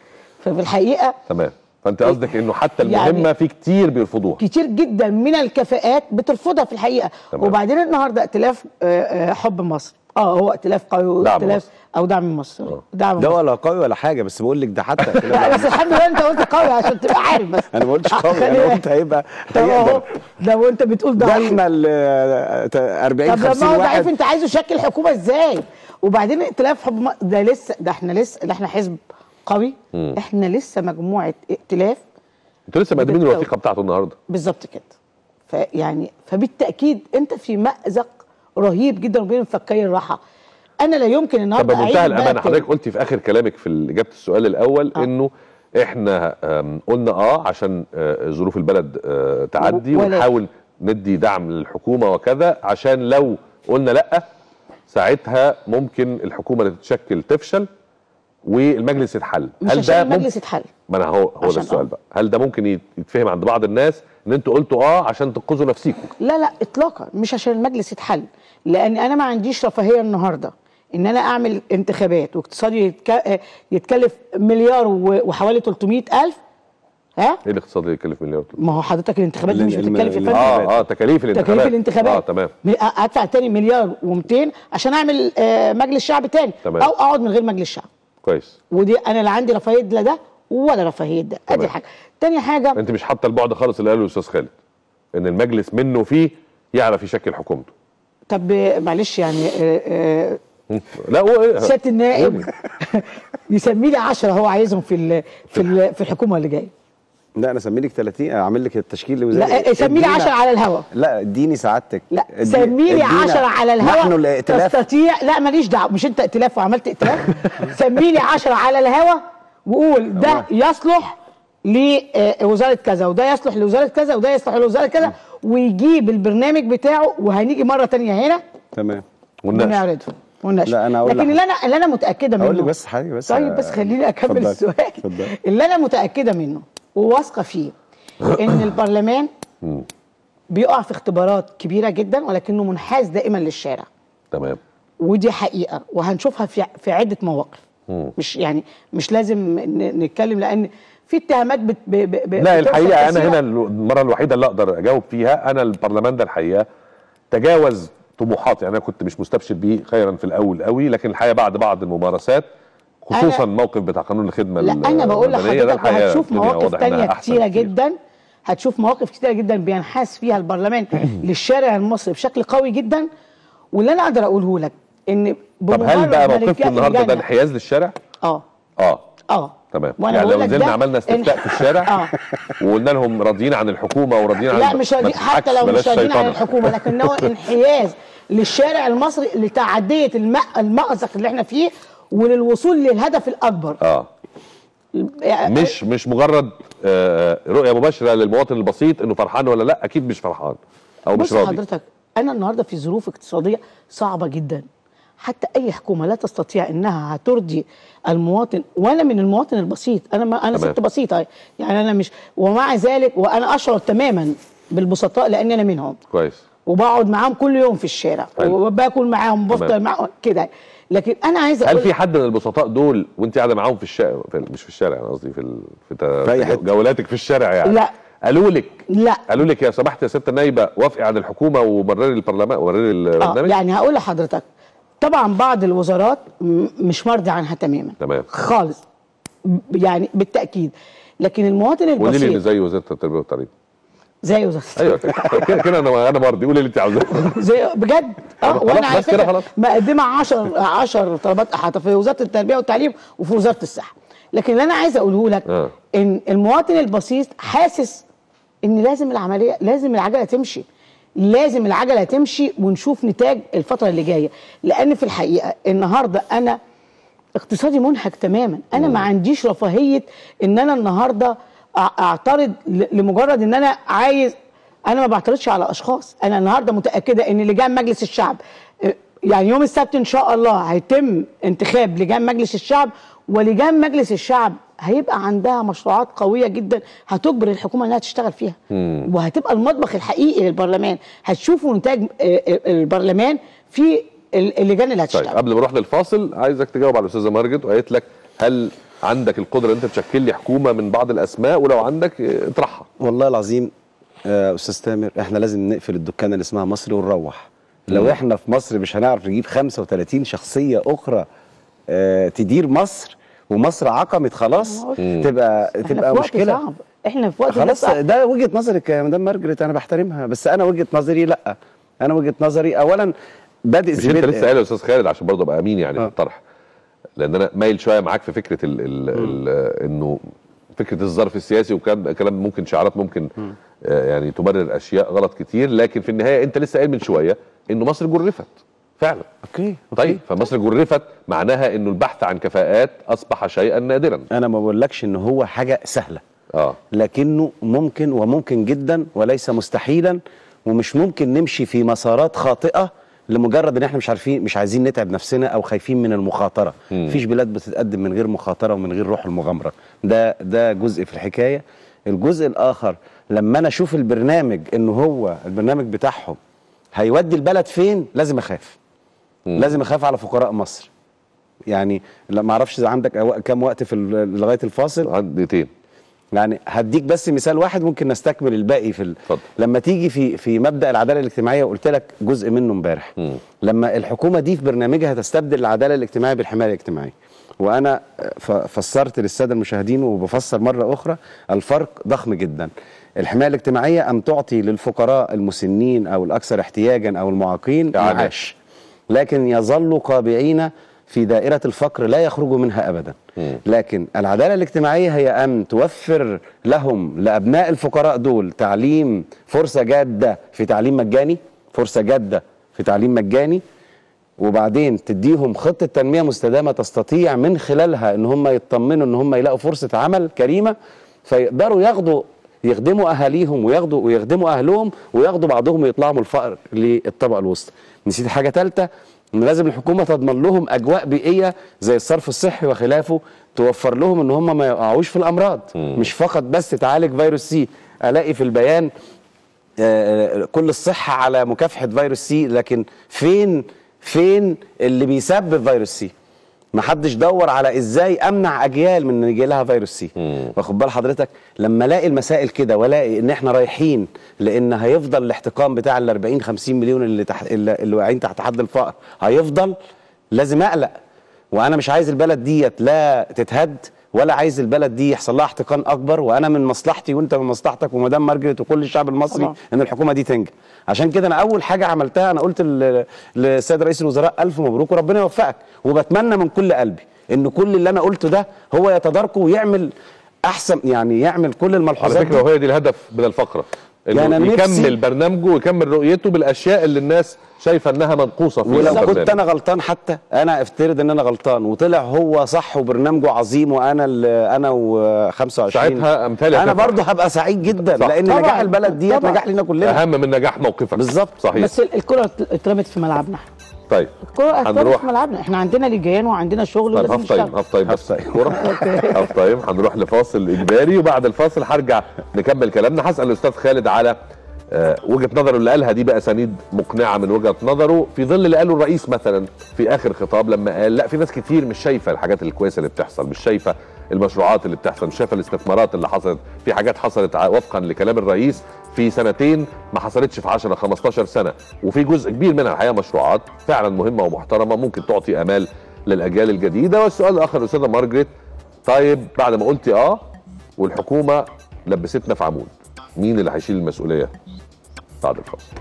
ففي الحقيقه تمام فانت قصدك انه حتى يعني المهمه يعني في كتير بيرفضوها كتير جدا من الكفاءات بترفضها في الحقيقه تمام. وبعدين النهارده ائتلاف آه، آه، حب مصر اه هو ائتلاف قوي ائتلاف او دعم مصر أوه. دعم ده ولا قوي ولا حاجه بس بقول لك ده حتى لا بس الحمد لله انت قلت قوي عشان تبقى عارف بس انا ما قلتش قوي انا قلت هيبقى هيقدر ده وانت بتقول ضعيف ده احنا ال 40 50 واحد طب لما هو ضعيف انت عايزه يشكل حكومه ازاي؟ وبعدين ائتلاف حب ده لسه ده احنا لسه ده احنا حزب قوي مم. احنا لسه مجموعه ائتلاف انتوا لسه مقدمين الوثيقه بتاعته النهارده بالظبط كده فيعني فبالتاكيد انت في مازق رهيب جدا وبين مفكري الراحه انا لا يمكن النهارده طب بمنتهى الامانه حضرتك قلتي في اخر كلامك في اجابه السؤال الاول آه. انه احنا قلنا اه عشان آه، ظروف البلد آه، تعدي ونحاول ندي دعم للحكومه وكذا عشان لو قلنا لا ساعتها ممكن الحكومه اللي تتشكل تفشل والمجلس يتحل مش هل عشان ده المجلس يتحل ما انا هو هو ده السؤال آه. بقى هل ده ممكن يتفهم عند بعض الناس ان انتوا قلتوا اه عشان تنقذوا نفسيكم لا لا اطلاقا مش عشان المجلس يتحل لان انا ما عنديش رفاهيه النهارده ان انا اعمل انتخابات واقتصادي يتكلف مليار وحوالي 300 الف ها ايه الاقتصاد اللي يكلف مليار ما هو حضرتك الانتخابات دي مش بتتكلف الفرق اه اه تكاليف الانتخابات تكاليف الانتخابات اه تمام آه، ادفع تاني مليار و200 عشان اعمل آه مجلس شعب تاني تمام. او اقعد من غير مجلس شعب كويس ودي انا لا عندي رفاهيه لا ده ولا رفاهيه ده ادي حاجه تاني حاجه انت مش حاطه البعد خالص اللي قاله الاستاذ خالد ان المجلس منه فيه يعرف يشكل حكومته طب معلش يعني آه، آه، لا هو ايه سياده النائب يعني. يسمي لي 10 هو عايزهم في في, طيب. في الحكومه اللي جايه لا انا سميلك 30 اعمل لك التشكيل اللي لا سميلي 10 على الهواء لا اديني سعادتك لا سميلي 10 على الهواء نحن الائتلاف تستطيع لا ماليش دعوه مش انت ائتلاف وعملت ائتلاف سميلي 10 على الهواء وقول ده يصلح لوزاره آه، كذا وده يصلح لوزاره كذا وده يصلح لوزاره كذا ويجيب البرنامج بتاعه وهنيجي مره ثانيه هنا تمام ونعرضه ونناقش لا انا لكن اللي انا اللي انا متاكده منه اقول لك بس حاجه بس طيب بس خليني اكمل السؤال اللي انا متاكده منه وواثقه فيه ان البرلمان بيقع في اختبارات كبيره جدا ولكنه منحاز دائما للشارع تمام ودي حقيقه وهنشوفها في في عده مواقف مش يعني مش لازم نتكلم لان في اتهامات بت ب ب لا الحقيقه انا هنا المره الوحيده اللي اقدر اجاوب فيها انا البرلمان ده الحقيقه تجاوز طموحاتي يعني انا كنت مش مستبشر بيه خيرا في الاول قوي لكن الحقيقه بعد بعض الممارسات خصوصا الموقف بتاع قانون الخدمه لا انا بقول لحضرتك هتشوف مواقف تانية كتيره جدا هتشوف مواقف كتيره جدا بينحاز فيها البرلمان للشارع المصري بشكل قوي جدا واللي انا اقدر اقوله لك ان طب هل بقى موقفكم النهارده ده انحياز للشارع؟ اه اه اه تمام يعني لو نزلنا عملنا استفتاء في الشارع آه. وقلنا لهم راضيين عن الحكومه وراضيين عن لا مش راضيين حتى لو مش راضيين عن الحكومه لكن هو انحياز للشارع المصري لتعديه المأزق اللي احنا فيه وللوصول للهدف الاكبر اه مش مش مجرد آه، آه، رؤيه مباشره للمواطن البسيط انه فرحان ولا لا اكيد مش فرحان او مش راضي حضرتك انا النهارده في ظروف اقتصاديه صعبه جدا حتى اي حكومه لا تستطيع انها هترضي المواطن وانا من المواطن البسيط انا ما انا ست بسيطه يعني انا مش ومع ذلك وانا اشعر تماما بالبسطاء لان انا منهم كويس وبقعد معاهم كل يوم في الشارع وباكل معاهم بفطر معاهم كده لكن انا عايز اقول هل في حد من البسطاء دول وانت قاعده معاهم في الشارع مش في الشارع انا قصدي في ال... في, ت... في جولاتك في الشارع يعني لا قالوا لك لا قالوا لك يا سمحت يا ست النايبه وافقي عن الحكومه وبرري البرلمان ومرري البرنامج آه يعني هقول لحضرتك طبعا بعض الوزارات مش مرضي عنها تماما تمام خالص يعني بالتاكيد لكن المواطن البسيط ودي اللي زي وزاره التربيه والتعليم زيه زي ايوه كده كده انا انا برضه قول اللي انت عاوزاه زي بجد اه وانا على فكره مقدمه 10 10 طلبات احاطه في وزاره التربيه والتعليم وفي وزاره الصحه لكن اللي انا عايز اقوله لك آه. ان المواطن البسيط حاسس ان لازم العمليه لازم العجله تمشي لازم العجله تمشي ونشوف نتاج الفتره اللي جايه لان في الحقيقه النهارده انا اقتصادي منهك تماما انا ما عنديش رفاهيه ان انا النهارده اعترض لمجرد ان انا عايز انا ما بعترضش على اشخاص انا النهارده متاكده ان لجان مجلس الشعب يعني يوم السبت ان شاء الله هيتم انتخاب لجان مجلس الشعب ولجان مجلس الشعب هيبقى عندها مشروعات قويه جدا هتجبر الحكومه انها تشتغل فيها وهتبقى المطبخ الحقيقي للبرلمان هتشوفوا نتاج البرلمان في اللجان اللي هتشتغل طيب قبل ما اروح للفاصل عايزك تجاوب على الاستاذه مارجت وقالت لك هل عندك القدره انت تشكل لي حكومه من بعض الاسماء ولو عندك آه، اطرحها والله العظيم آه، استاذ تامر احنا لازم نقفل الدكانه اللي اسمها مصر ونروح لو احنا في مصر مش هنعرف نجيب 35 شخصيه اخرى آه، تدير مصر ومصر عقمت خلاص مم. تبقى تبقى مشكله صعب. احنا في وقت خلاص ده وجهه نظرك يا مدام مارجريت انا بحترمها بس انا وجهه نظري لا انا وجهه نظري اولا بادئ مش انت لسه قايل يا استاذ خالد عشان برضه ابقى امين يعني آه. في الطرح لان انا مايل شويه معاك في فكره الـ الـ الـ انه فكره الظرف السياسي وكلام كلام ممكن شعارات ممكن آه يعني تبرر اشياء غلط كتير لكن في النهايه انت لسه قايل من شويه انه مصر جرفت فعلا أوكي. اوكي طيب فمصر جرفت معناها انه البحث عن كفاءات اصبح شيئا نادرا انا ما بقولكش ان هو حاجه سهله اه لكنه ممكن وممكن جدا وليس مستحيلا ومش ممكن نمشي في مسارات خاطئه لمجرد ان احنا مش عارفين مش عايزين نتعب نفسنا او خايفين من المخاطره مفيش بلاد بتتقدم من غير مخاطره ومن غير روح المغامره ده ده جزء في الحكايه الجزء الاخر لما انا اشوف البرنامج ان هو البرنامج بتاعهم هيودي البلد فين لازم اخاف مم. لازم اخاف على فقراء مصر يعني ما اعرفش اذا عندك كام وقت في لغايه الفاصل دقيقتين يعني هديك بس مثال واحد ممكن نستكمل الباقي في ال... لما تيجي في في مبدا العداله الاجتماعيه وقلت لك جزء منه امبارح لما الحكومه دي في برنامجها تستبدل العداله الاجتماعيه بالحمايه الاجتماعيه وانا فسرت للساده المشاهدين وبفسر مره اخرى الفرق ضخم جدا الحمايه الاجتماعيه ام تعطي للفقراء المسنين او الاكثر احتياجا او المعاقين معاش لكن يظلوا قابعين في دائرة الفقر لا يخرجوا منها أبدا لكن العدالة الاجتماعية هي أن توفر لهم لأبناء الفقراء دول تعليم فرصة جادة في تعليم مجاني فرصة جادة في تعليم مجاني وبعدين تديهم خطة تنمية مستدامة تستطيع من خلالها ان هم يطمنوا ان هم يلاقوا فرصة عمل كريمة فيقدروا ياخدوا يخدموا اهاليهم وياخدوا ويخدموا اهلهم وياخدوا بعضهم ويطلعوا من الفقر للطبقة الوسطى نسيت حاجة ثالثة ان لازم الحكومه تضمن لهم اجواء بيئيه زي الصرف الصحي وخلافه توفر لهم ان هم ما يقعوش في الامراض مم. مش فقط بس تعالج فيروس سي الاقي في البيان آه، آه، كل الصحه على مكافحه فيروس سي لكن فين فين اللي بيسبب فيروس سي ما حدش دور على ازاي امنع اجيال من ان يجي لها فيروس سي واخد بال حضرتك لما الاقي المسائل كده والاقي ان احنا رايحين لان هيفضل الاحتقان بتاع ال 40 50 مليون اللي تحت اللي واقعين تحت حد الفقر هيفضل لازم اقلق وانا مش عايز البلد ديت لا تتهد ولا عايز البلد دي يحصل لها احتقان اكبر وانا من مصلحتي وانت من مصلحتك ومدام مارجريت وكل الشعب المصري طبعا. ان الحكومه دي تنجح عشان كده انا اول حاجه عملتها انا قلت للسيد رئيس الوزراء الف مبروك وربنا يوفقك وبتمنى من كل قلبي ان كل اللي انا قلته ده هو يتداركه ويعمل احسن يعني يعمل كل الملحوظات على فكره وهي دي الهدف من الفقره يعني نفسي يكمل برنامجه ويكمل رؤيته بالاشياء اللي الناس شايفه انها منقوصه فيها ولو كنت انا غلطان حتى انا افترض ان انا غلطان وطلع هو صح وبرنامجه عظيم وانا انا و25 ساعتها امثالي انا برضه هبقى سعيد جدا صح. لان طبعًا. نجاح البلد ديت نجاح لنا كلنا اهم من نجاح موقفك بالظبط صحيح بس الكره اترمت في ملعبنا طيب الكرة هنروح في ملعبنا احنا عندنا لجيان وعندنا شغل طيب هاف تايم هاف تايم بس كوره هاف تايم هنروح لفاصل اجباري وبعد الفاصل هرجع نكمل كلامنا هسال الاستاذ خالد على آه، وجهه نظره اللي قالها دي باسانيد مقنعه من وجهه نظره في ظل اللي قاله الرئيس مثلا في اخر خطاب لما قال لا في ناس كتير مش شايفه الحاجات الكويسه اللي بتحصل مش شايفه المشروعات اللي بتحصل مش شايفه الاستثمارات اللي حصلت في حاجات حصلت وفقا لكلام الرئيس في سنتين ما حصلتش في 10 15 سنه وفي جزء كبير منها الحقيقه مشروعات فعلا مهمه ومحترمه ممكن تعطي امال للاجيال الجديده والسؤال الاخر استاذه مارجريت طيب بعد ما قلتي اه والحكومه لبستنا في عمود مين اللي هيشيل المسؤوليه بعد الفاصل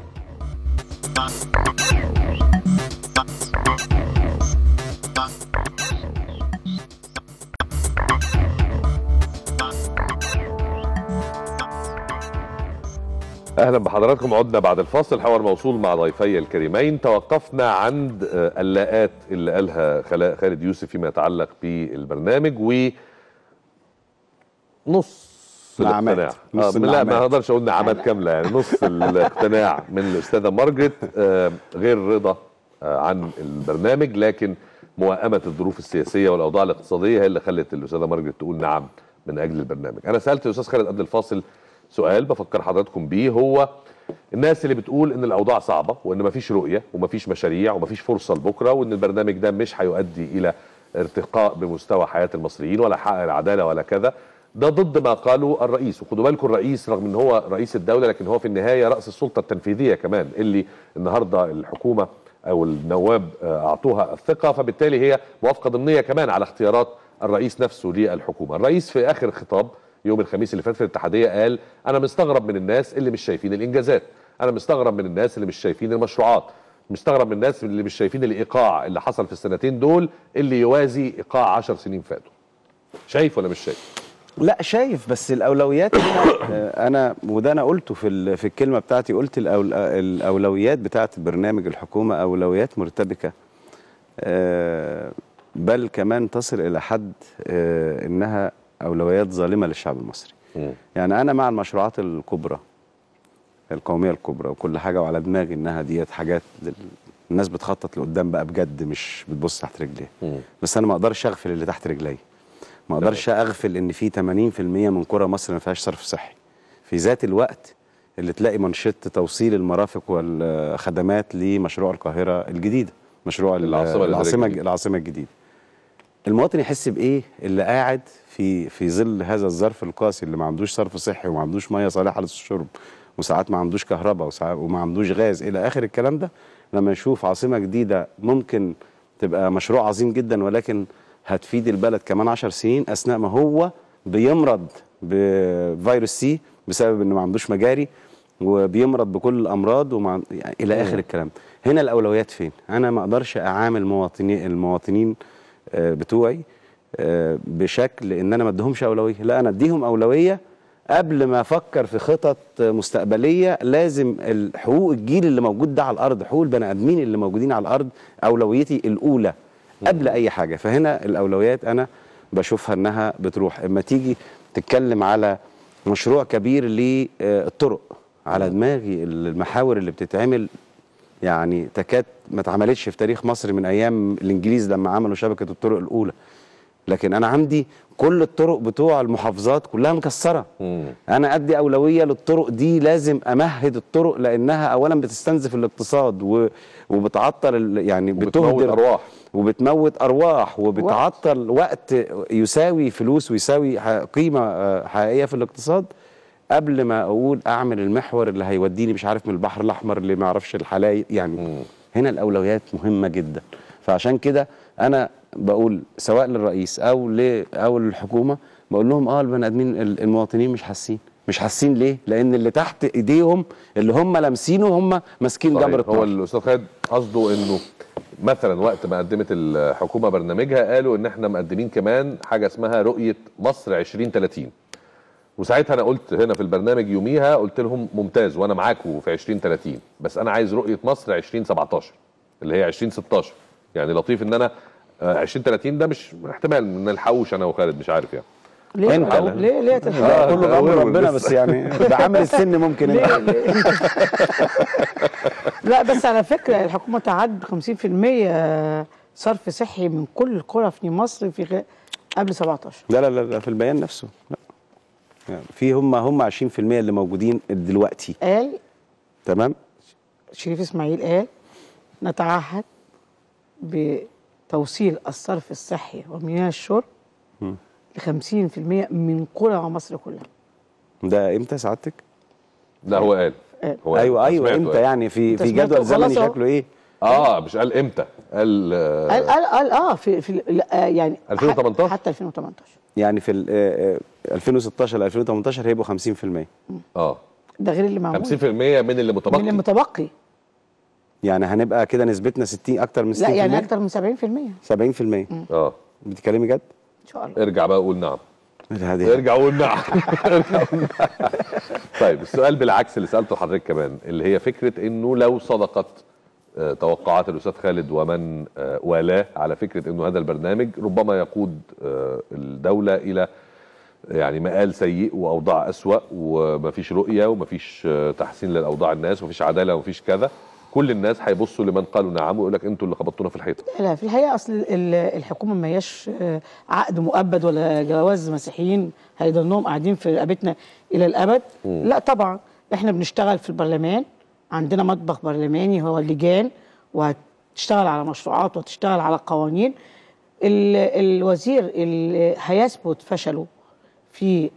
اهلا بحضراتكم عدنا بعد الفاصل حوار موصول مع ضيفي الكريمين توقفنا عند آه، اللاءات اللي قالها خالد يوسف فيما يتعلق بالبرنامج و نص الاقتناع نص آه، لا ما اقدرش اقول نعمات كامله يعني نص الاقتناع من الاستاذه مارجريت آه، غير رضا آه، عن البرنامج لكن موائمه الظروف السياسيه والاوضاع الاقتصاديه هي اللي خلت الاستاذه مارجريت تقول نعم من اجل البرنامج انا سالت الاستاذ خالد قبل الفاصل سؤال بفكر حضراتكم بيه هو الناس اللي بتقول ان الاوضاع صعبه وان مفيش رؤيه ومفيش مشاريع ومفيش فرصه لبكره وان البرنامج ده مش هيؤدي الى ارتقاء بمستوى حياه المصريين ولا حقق العداله ولا كذا ده ضد ما قاله الرئيس وخدوا بالكم الرئيس رغم ان هو رئيس الدوله لكن هو في النهايه راس السلطه التنفيذيه كمان اللي النهارده الحكومه او النواب آه، اعطوها الثقه فبالتالي هي موافقه ضمنيه كمان على اختيارات الرئيس نفسه للحكومه الرئيس في اخر خطاب يوم الخميس اللي فات في الاتحاديه قال انا مستغرب من الناس اللي مش شايفين الانجازات انا مستغرب من الناس اللي مش شايفين المشروعات مستغرب من الناس اللي مش شايفين الايقاع اللي حصل في السنتين دول اللي يوازي ايقاع 10 سنين فاتوا شايف ولا مش شايف لا شايف بس الاولويات آه، انا وده انا قلته في في الكلمه بتاعتي قلت الاولويات بتاعه برنامج الحكومه اولويات مرتبكه آه، بل كمان تصل الى حد آه، انها اولويات ظالمه للشعب المصري يعني انا مع المشروعات الكبرى القوميه الكبرى وكل حاجه وعلى دماغي انها ديت حاجات الناس بتخطط لقدام بقى بجد مش بتبص تحت رجليها بس انا ما اقدرش اغفل اللي تحت رجلي ما اقدرش اغفل ان في 80% من قرى مصر ما فيهاش صرف صحي في ذات الوقت اللي تلاقي منشط توصيل المرافق والخدمات لمشروع القاهره الجديده مشروع العاصمه العاصمه العاصمه الجديده المواطن يحس بايه اللي قاعد في في ظل هذا الظرف القاسي اللي ما عندوش صرف صحي وما عندوش ميه صالحه للشرب وساعات ما عندوش كهرباء وما عندوش غاز الى اخر الكلام ده لما يشوف عاصمه جديده ممكن تبقى مشروع عظيم جدا ولكن هتفيد البلد كمان 10 سنين اثناء ما هو بيمرض بفيروس سي بسبب انه ما عندوش مجاري وبيمرض بكل الامراض ومع يعني الى اخر الكلام هنا الاولويات فين انا ما اقدرش اعامل مواطني المواطنين آه، بتوعي آه، بشكل ان انا ما اديهمش اولويه لا انا اديهم اولويه قبل ما افكر في خطط مستقبليه لازم حقوق الجيل اللي موجود ده على الارض حقوق البني ادمين اللي موجودين على الارض اولويتي الاولى قبل اي حاجه فهنا الاولويات انا بشوفها انها بتروح اما تيجي تتكلم على مشروع كبير للطرق على دماغي المحاور اللي بتتعمل يعني تكاد ما اتعملتش في تاريخ مصر من ايام الانجليز لما عملوا شبكه الطرق الاولى لكن انا عندي كل الطرق بتوع المحافظات كلها مكسره مم. انا ادي اولويه للطرق دي لازم امهد الطرق لانها اولا بتستنزف الاقتصاد وبتعطل يعني بتهدر ارواح وبتموت ارواح وبتعطل وقت يساوي فلوس ويساوي قيمه آه، حقيقيه في الاقتصاد قبل ما اقول اعمل المحور اللي هيوديني مش عارف من البحر الاحمر اللي ما اعرفش الحلايق يعني م. هنا الاولويات مهمه جدا فعشان كده انا بقول سواء للرئيس او ل او للحكومه بقول لهم اه البني ادمين المواطنين مش حاسين مش حاسين ليه؟ لان اللي تحت ايديهم اللي هم لامسينه هم ماسكين جبر الطاقه هو الاستاذ خالد قصده انه مثلا وقت ما قدمت الحكومه برنامجها قالوا ان احنا مقدمين كمان حاجه اسمها رؤيه مصر 2030 وساعتها انا قلت هنا في البرنامج يوميها قلت لهم ممتاز وانا معاكم في 2030 بس انا عايز رؤيه مصر 2017 اللي هي 2016 يعني لطيف ان انا 2030 آه، ده مش احتمال ان الحوش انا وخالد مش عارف يعني ليه انت ليه ليه آه كله بامر ربنا بس يعني ده عامل السن ممكن ليه لا بس على فكره الحكومه تعد 50% صرف صحي من كل القرى في مصر في قبل 17 لا لا لا في البيان نفسه لا في هم هم 20% اللي موجودين دلوقتي قال تمام شريف اسماعيل قال نتعهد بتوصيل الصرف الصحي ومياه الشرب ل 50% من قرى مصر كلها ده امتى سعادتك؟ لا هو قال إيه. هو ايوه ايوه امتى يعني في في جدول زمني شكله إيه؟, ايه؟ اه مش قال امتى؟ قال قال قال, قال اه في في لا يعني 2018 حتى 2018 يعني في 2016 آه، آه، ل 2018 هيبقوا 50% اه ده غير اللي معمول 50% من اللي متبقي من اللي متبقي يعني هنبقى كده نسبتنا 60 اكتر من 60% لا يعني اكتر من 70% 70% اه بتتكلمي جد؟ ان شاء الله ارجع بقى قول نعم هذه ويرجع والنعم طيب السؤال بالعكس اللي سالته حضرتك كمان اللي هي فكره انه لو صدقت آه، توقعات الاستاذ خالد ومن آه، والاه على فكره انه هذا البرنامج ربما يقود آه، الدوله الى يعني مآل سيء واوضاع اسوأ ومفيش رؤيه ومفيش تحسين لاوضاع الناس ومفيش عداله ومفيش كذا كل الناس هيبصوا لمن قالوا نعم ويقول لك انتوا اللي خبطتونا في الحيطه لا في الحقيقه اصل الحكومه ما هياش آه، عقد مؤبد ولا جواز مسيحيين هيضلهم قاعدين في رقبتنا الى الابد م. لا طبعا احنا بنشتغل في البرلمان عندنا مطبخ برلماني هو اللجان وهتشتغل على مشروعات وتشتغل على قوانين الوزير اللي هيثبت فشله في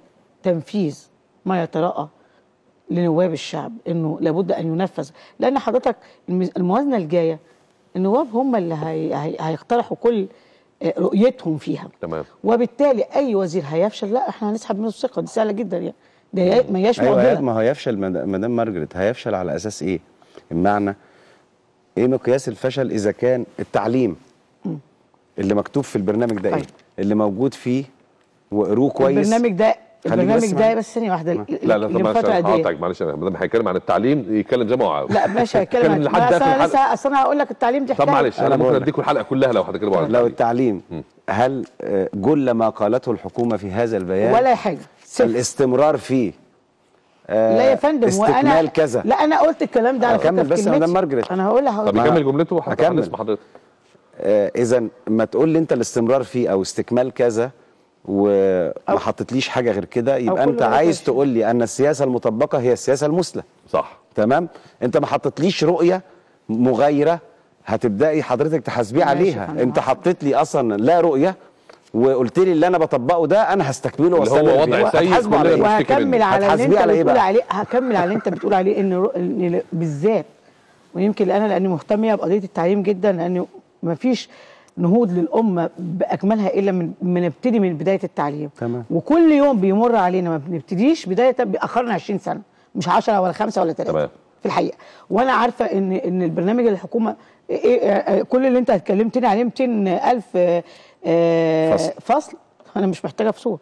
تنفيذ ما يترأى لنواب الشعب انه لابد ان ينفذ لان حضرتك الموازنه الجايه النواب هم اللي هي هي هيقترحوا كل آه، رؤيتهم فيها تمام وبالتالي اي وزير هيفشل لا احنا هنسحب منه الثقه دي سهله جدا يعني ده ما هياش أيوة ما هو مدام مارجريت هيفشل على اساس ايه؟ بمعنى ايه مقياس الفشل اذا كان التعليم اللي مكتوب في البرنامج ده ايه؟ طيب. اللي موجود فيه وقروه كويس البرنامج ده البرنامج ده بس ثانيه واحده لا لا طب معلش إيه؟ هقاطعك معلش ما دام هيتكلم عن التعليم يتكلم زي ما هو عاوز لا ماشي هيتكلم لحد اخر لسه اصل انا هقول لك التعليم دي حكايه طب معلش انا ممكن اديكم الحلقه كلها لو هتتكلموا عن لو التعليم هل آه، جل ما قالته الحكومه في هذا البيان ولا حاجه الاستمرار فيه آه، لا يا فندم وانا كذا لا انا قلت الكلام ده على فكره كمل بس انا مدام مارجريت انا هقولها لها طب يكمل جملته اسم حضرتك آه، اذا ما تقول لي انت الاستمرار فيه او استكمال كذا وما حطتليش حاجه غير كده يبقى انت عايز تقول لي ان السياسه المطبقه هي السياسه المثلى صح تمام انت ما حطتليش رؤيه مغايره هتبداي حضرتك تحاسبيه عليها انت حطيت لي اصلا لا رؤيه وقلت لي اللي انا بطبقه ده انا هستكمله واستنى هو وضع سيء وهكمل على اللي انت بتقول عليه هكمل على اللي انت بتقول عليه ان بالذات ويمكن انا لاني مهتميه بقضيه التعليم جدا لاني ما فيش نهوض للامه باكملها الا من بنبتدي من بدايه التعليم تمام. وكل يوم بيمر علينا ما بنبتديش بدايه بيأخرنا 20 سنه مش 10 ولا 5 ولا 3 تمام. في الحقيقه وانا عارفه ان ان البرنامج الحكومه إيه, إيه، آه، آه، كل اللي انت اتكلمتني عليه 200000 آه، فصل. فصل انا مش محتاجه فصول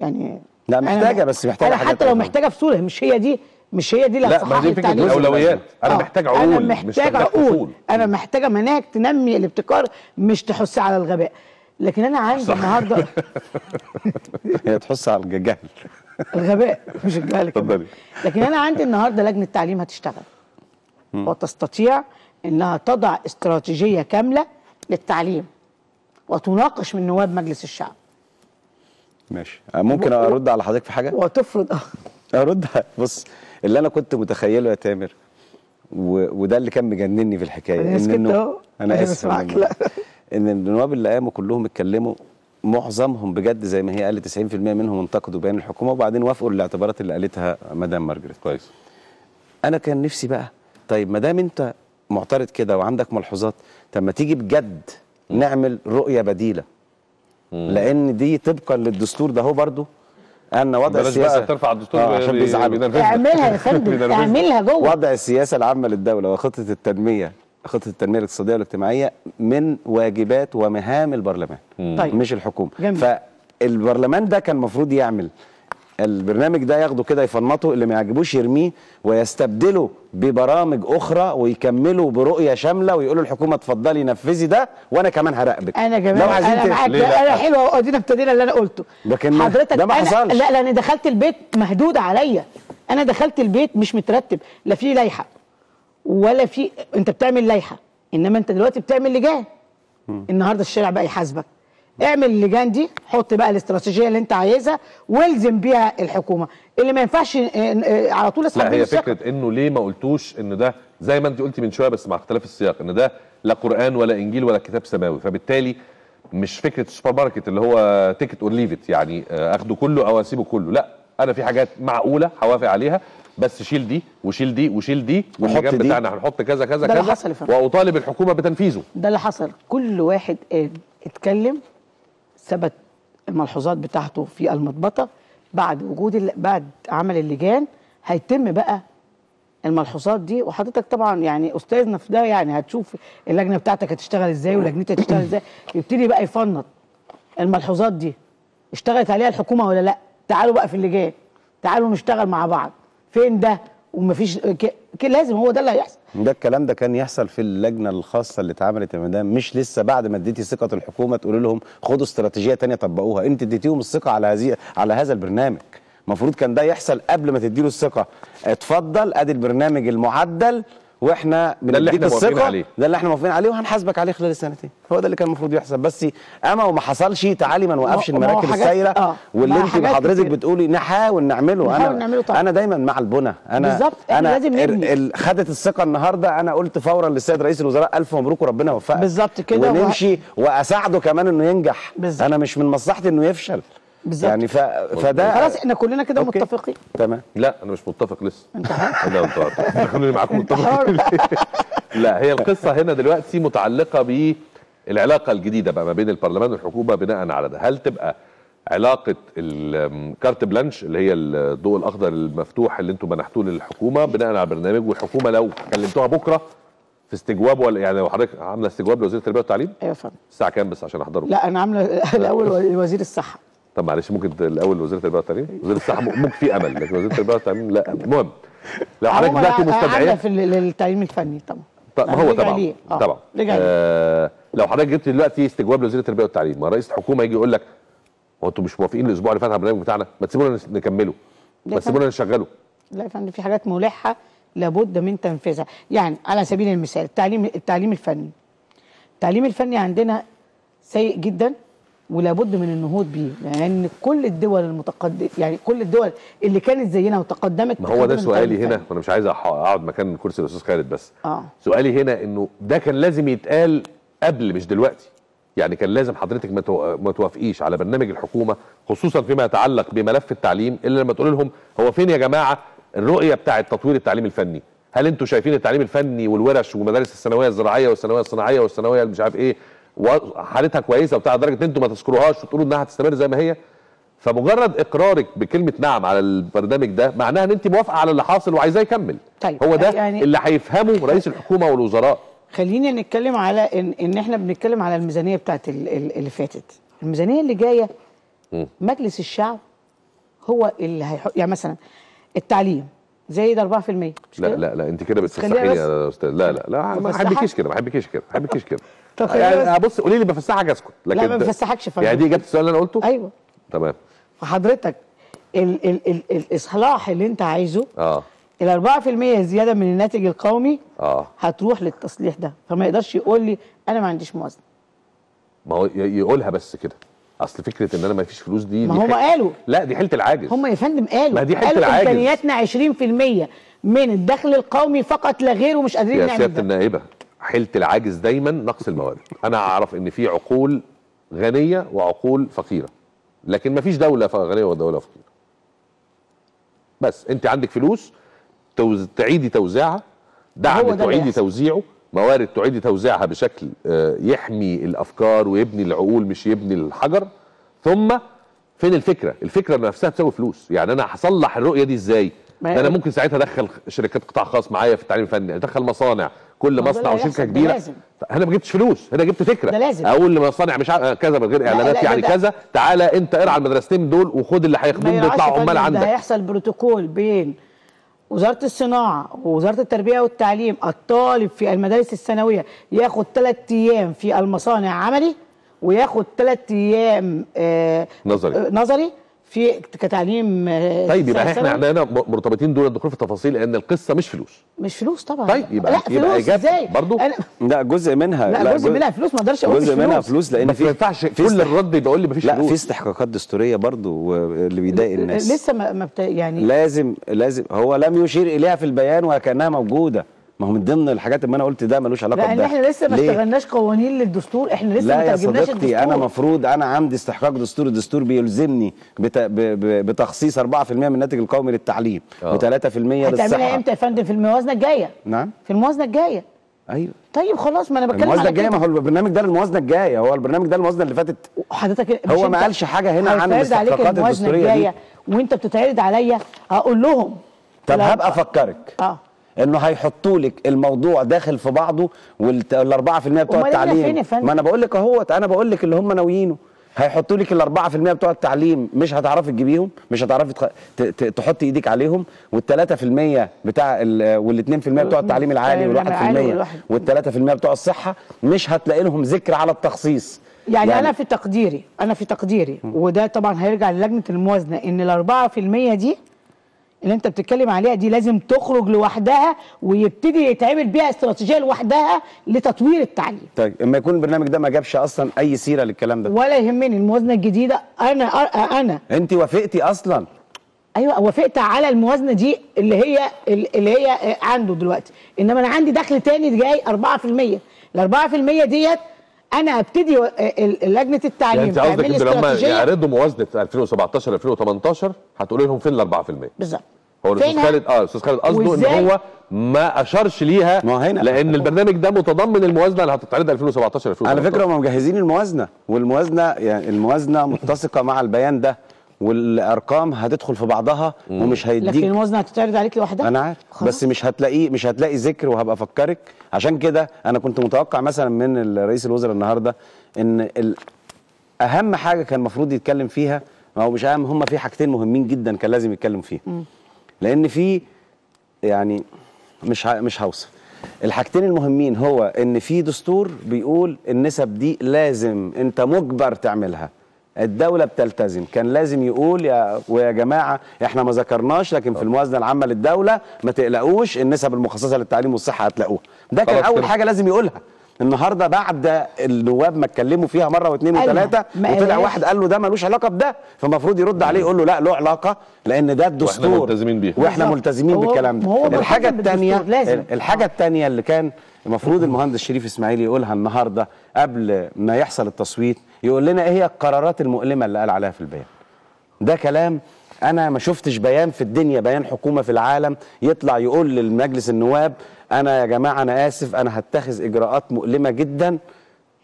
يعني لا محتاجه بس محتاجه حاجات حتى لو محتاجه فصول مش هي دي مش هي دي اللي لا ما دي فكره الاولويات انا آه. محتاج عقول انا محتاج عقول انا محتاجه مناهج تنمي الابتكار مش تحس على الغباء لكن انا عندي النهارده هي تحس على الجهل الغباء مش الجهل اتفضلي لكن انا عندي النهارده لجنه تعليم هتشتغل وتستطيع انها تضع استراتيجيه كامله للتعليم وتناقش من نواب مجلس الشعب ماشي ممكن ارد على حضرتك في حاجه وتفرض اه ارد بص اللي انا كنت متخيله يا تامر و... وده اللي كان مجنني في الحكايه انا اسف انه انا اسف ان النواب اللي قاموا كلهم اتكلموا معظمهم بجد زي ما هي قالت 90% منهم انتقدوا بيان الحكومه وبعدين وافقوا للاعتبارات اللي قالتها مدام مارجريت كويس انا كان نفسي بقى طيب ما دام انت معترض كده وعندك ملحوظات طب ما تيجي بجد نعمل رؤيه بديله لان دي طبقا للدستور ده هو برضه ان وضع السياسه بقى ترفع الدستور آه عشان بيزعلوا اعملها يا فندم اعملها جوه وضع السياسه العامه للدوله وخطه التنميه خطه التنميه الاقتصاديه والاجتماعيه من واجبات ومهام البرلمان طيب. مش الحكومه جميل. فالبرلمان ده كان المفروض يعمل البرنامج ده ياخده كده يفنطه اللي ما يعجبوش يرميه ويستبدله ببرامج اخرى ويكملوا برؤيه شامله ويقولوا الحكومه اتفضلي نفذي ده وانا كمان هراقبك انا كمان لو عايزين انا معاك انا حلوه ادينا ابتدينا اللي انا قلته لكن حضرتك ده ما حصلش لا لان دخلت البيت مهدود عليا انا دخلت البيت مش مترتب لا في لائحه ولا في انت بتعمل لائحه انما انت دلوقتي بتعمل لجان النهارده الشارع بقى يحاسبك اعمل اللجان دي حط بقى الاستراتيجيه اللي انت عايزها والزم بيها الحكومه اللي ما ينفعش آه، آه، على طول اسحب لا هي فكره انه ليه ما قلتوش ان ده زي ما انت قلتي من شويه بس مع اختلاف السياق ان ده لا قران ولا انجيل ولا كتاب سماوي فبالتالي مش فكره السوبر ماركت اللي هو تيكت اور ليفت يعني آه، اخده كله او اسيبه كله لا انا في حاجات معقوله هوافق عليها بس شيل دي وشيل دي وشيل دي واللجان بتاعنا هنحط كذا كذا كذا واطالب الحكومه بتنفيذه ده اللي حصل كل واحد قال اتكلم ثبت الملحوظات بتاعته في المضبطه بعد وجود بعد عمل اللجان هيتم بقى الملحوظات دي وحضرتك طبعا يعني استاذنا في ده يعني هتشوف اللجنه بتاعتك هتشتغل ازاي ولجنتي هتشتغل ازاي يبتدي بقى يفنط الملحوظات دي اشتغلت عليها الحكومه ولا لا تعالوا بقى في اللجان تعالوا نشتغل مع بعض فين ده ومفيش ك... ك... لازم هو ده اللي هيحصل ده الكلام ده كان يحصل في اللجنه الخاصه اللي اتعملت يا مدام مش لسه بعد ما اديتي ثقه الحكومه تقول لهم خدوا استراتيجيه ثانيه طبقوها انت اديتيهم الثقه على هذه على هذا البرنامج المفروض كان ده يحصل قبل ما تديله الثقه اتفضل ادي البرنامج المعدل واحنا بنديك الثقه ده اللي احنا موافقين عليه وهنحاسبك عليه خلال السنتين هو ده اللي كان المفروض يحصل بس اما وما حصلش تعالي ما نوقفش المراكب السايره آه. واللي انت حضرتك بتقولي نحاول نعمله نحاول انا نعمله طبعا. انا دايما مع البنى انا بالظبط انا لازم نبني خدت الثقه النهارده انا قلت فورا للسيد رئيس الوزراء الف مبروك وربنا يوفقك بالظبط كده ونمشي واساعده كمان انه ينجح بالزبط. انا مش من مصلحتي انه يفشل بالظبط يعني ف... فده خلاص احنا كلنا كده متفقين تمام لا انا مش متفق لسه انت لا انت خلوني معاكم متفق لا هي القصه هنا دلوقتي متعلقه بالعلاقه الجديده بقى ما بين البرلمان والحكومه بناء على ده هل تبقى علاقه الكارت بلانش اللي هي الضوء الاخضر المفتوح اللي انتم منحتوه للحكومه بناء على برنامج والحكومه لو كلمتوها بكره في استجواب ولا يعني لو حضرتك عامله استجواب لوزير التربيه والتعليم؟ ايوه فندم الساعه كام بس عشان احضره؟ لا انا عامله الاول وزير الصحه طب معلش ممكن الاول وزيره التربيه والتعليم وزيره الصحه ممكن في امل لكن وزيره التربيه والتعليم لا المهم لو حضرتك دلوقتي مستدعيه في التعليم الفني طبعا ما هو طبعا آه، طبعا آه، لو حضرتك جبت دلوقتي استجواب لوزيره التربيه والتعليم ما رئيس الحكومه يجي يقول لك هو انتم مش موافقين الاسبوع اللي فات على البرنامج بتاعنا ما تسيبونا نكمله ما تسيبونا نشغله لا يا فندم في حاجات ملحه لابد من تنفيذها يعني على سبيل المثال التعليم التعليم الفني التعليم الفني عندنا سيء جدا ولابد من النهوض بيه لان كل الدول المتقدمه يعني كل الدول اللي كانت زينا وتقدمت ما هو ده سؤالي هنا وانا مش عايز اقعد مكان كرسي الاستاذ خالد بس آه. سؤالي هنا انه ده كان لازم يتقال قبل مش دلوقتي يعني كان لازم حضرتك ما توافقيش على برنامج الحكومه خصوصا فيما يتعلق بملف التعليم الا لما تقول لهم هو فين يا جماعه الرؤيه بتاعه تطوير التعليم الفني هل انتم شايفين التعليم الفني والورش ومدارس الثانويه الزراعيه والثانويه الصناعيه والثانويه مش عارف ايه وحالتها كويسه وبتاع لدرجه ان انتوا ما تذكروهاش وتقولوا انها هتستمر زي ما هي فمجرد اقرارك بكلمه نعم على البرنامج ده معناها ان انت موافقه على اللي حاصل وعايزاه يكمل طيب هو ده يعني اللي هيفهمه رئيس الحكومه والوزراء خلينا نتكلم على ان, إن احنا بنتكلم على الميزانيه بتاعت اللي فاتت الميزانيه اللي جايه مجلس الشعب هو اللي هيحط يعني مثلا التعليم زايد 4% لا, لا لا انت كده بتستصحيني يا استاذ لا لا لا ما حبكيش كده ما حبكيش كده ما حبكيش كده طب يعني بص قولي لي بفسحك اسكت لا ما بفسحكش فاهم يعني دي اجابه السؤال اللي انا قلته ايوه تمام فحضرتك ال ال ال الاصلاح اللي انت عايزه اه ال 4% زياده من الناتج القومي اه هتروح للتصليح ده فما يقدرش يقول لي انا ما عنديش موازنه ما هو يقولها بس كده اصل فكره ان انا ما فيش فلوس دي ما هم قالوا لا دي حيله العاجز هم يا فندم قالوا ما دي حيله العاجز امكانياتنا 20% من الدخل القومي فقط لا غير ومش قادرين نعمل يا سياده النائبه حيله العاجز دايما نقص الموارد انا اعرف ان في عقول غنيه وعقول فقيره لكن ما فيش دوله غنيه ودوله فقيره بس انت عندك فلوس توز... تعيدي توزيعها دعم تعيدي توزيعه موارد تعيدي توزيعها بشكل آه، يحمي الافكار ويبني العقول مش يبني الحجر ثم فين الفكره الفكره نفسها بتساوي فلوس يعني انا هصلح الرؤيه دي ازاي ما انا ممكن ساعتها ادخل شركات قطاع خاص معايا في التعليم الفني ادخل مصانع كل مصنع وشركه كبيره لازم. انا ما جبتش فلوس انا جبت فكره ده لازم اقول لمصانع مش ع... كذا من غير اعلانات يعني ده. كذا تعالى انت ارعى المدرستين دول وخد اللي هياخدوه بيطلع عمال عندك ده هيحصل بروتوكول بين وزاره الصناعه ووزاره التربيه والتعليم الطالب في المدارس الثانويه ياخد ثلاث ايام في المصانع عملي وياخد ثلاث ايام آه نظري آه نظري في كتعليم آه، طيب يبقى احنا عندنا مرتبطين دول الدخول في التفاصيل لان القصه مش فلوس مش فلوس طبعا طيب يبقى لا يبقى فلوس ازاي برضه لا جزء منها لا, لا جزء, جزء منها فلوس ما اقدرش اقول جزء منها فلوس لان في ما ينفعش كل الرد بيقول لي مفيش فيش فلوس لا في استحقاقات دستوريه برضه اللي بيضايق الناس لسه ما يعني لازم لازم هو لم يشير اليها في البيان وكانها موجوده ما هو من ضمن الحاجات اللي انا قلت ده ملوش علاقه بده لا احنا لسه ما اشتغلناش قوانين للدستور احنا لسه ما ترجمناش الدستور لا يا صديقتي انا مفروض انا عندي استحقاق دستور الدستور بيلزمني بتا... ب... ب... بتخصيص 4% من الناتج القومي للتعليم آه. و3% للصحه هتعملها امتى يا فندم في الموازنه الجايه نعم في الموازنه الجايه ايوه طيب خلاص ما انا بتكلم الموازنه الجايه ما هو البرنامج ده للموازنه الجايه هو البرنامج ده الموازنه اللي فاتت حضرتك هو ما قالش حاجه هنا عن الاستحقاقات الدستوريه دي وانت بتتعرض عليا هقول لهم طب هبقى افكرك اه انه هيحطوا لك الموضوع داخل في بعضه وال4% بتوع التعليم ما انا بقول لك اهوت انا بقول لك اللي هم ناويينه هيحطوا لك ال4% بتوع التعليم مش هتعرفي تجيبيهم مش هتعرفي تحطي ايديك عليهم وال3% بتاع وال2% بتوع التعليم العالي وال1% وال3% بتوع الصحه مش هتلاقي لهم ذكر على التخصيص يعني, يعني انا في تقديري انا في تقديري وده طبعا هيرجع للجنه الموازنه ان ال 4% دي اللي انت بتتكلم عليها دي لازم تخرج لوحدها ويبتدي يتعمل بيها استراتيجيه لوحدها لتطوير التعليم. طيب اما يكون البرنامج ده ما جابش اصلا اي سيره للكلام ده. ولا يهمني الموازنه الجديده انا انا انت وافقتي اصلا ايوه وافقت على الموازنه دي اللي هي اللي هي عنده دلوقتي انما انا عندي دخل تاني جاي 4% ال 4% ديت انا ابتدي آه، لجنه التعليم يعني انت قصدك ان لما يعرضوا موازنه 2017 2018 هتقول لهم فين ال 4% بالظبط هو الاستاذ خالد اه الاستاذ خالد قصده ان هو ما اشارش ليها ما هنا لان البرنامج ده متضمن الموازنه اللي هتتعرض 2017 2018 على فكره هم مجهزين الموازنه والموازنه يعني الموازنه متسقه مع البيان ده والارقام هتدخل في بعضها مم. ومش هيديك لكن الموازنه هتتعرض عليك لوحدها انا عارف بس مش هتلاقيه مش هتلاقي ذكر وهبقى افكرك عشان كده انا كنت متوقع مثلا من رئيس الوزراء النهارده ان اهم حاجه كان المفروض يتكلم فيها ما هو مش اهم هم في حاجتين مهمين جدا كان لازم يتكلم فيهم لان في يعني مش مش هوصف الحاجتين المهمين هو ان في دستور بيقول النسب دي لازم انت مجبر تعملها الدوله بتلتزم كان لازم يقول يا ويا جماعه احنا ما ذكرناش لكن في الموازنه العامه للدوله ما تقلقوش النسب المخصصه للتعليم والصحه هتلاقوها ده كان اول حاجه لازم يقولها النهارده بعد النواب ما اتكلموا فيها مره واثنين وثلاثه وطلع واحد قال له ده ملوش علاقه بده فالمفروض يرد عليه يقول له لا له علاقه لان ده الدستور واحنا ملتزمين بيه واحنا ملتزمين بالكلام ده الحاجه الثانيه الحاجه آه. الثانيه اللي كان المفروض المهندس شريف اسماعيل يقولها النهارده قبل ما يحصل التصويت يقول لنا ايه هي القرارات المؤلمه اللي قال عليها في البيان ده كلام انا ما شفتش بيان في الدنيا بيان حكومه في العالم يطلع يقول للمجلس النواب انا يا جماعه انا اسف انا هتخذ اجراءات مؤلمه جدا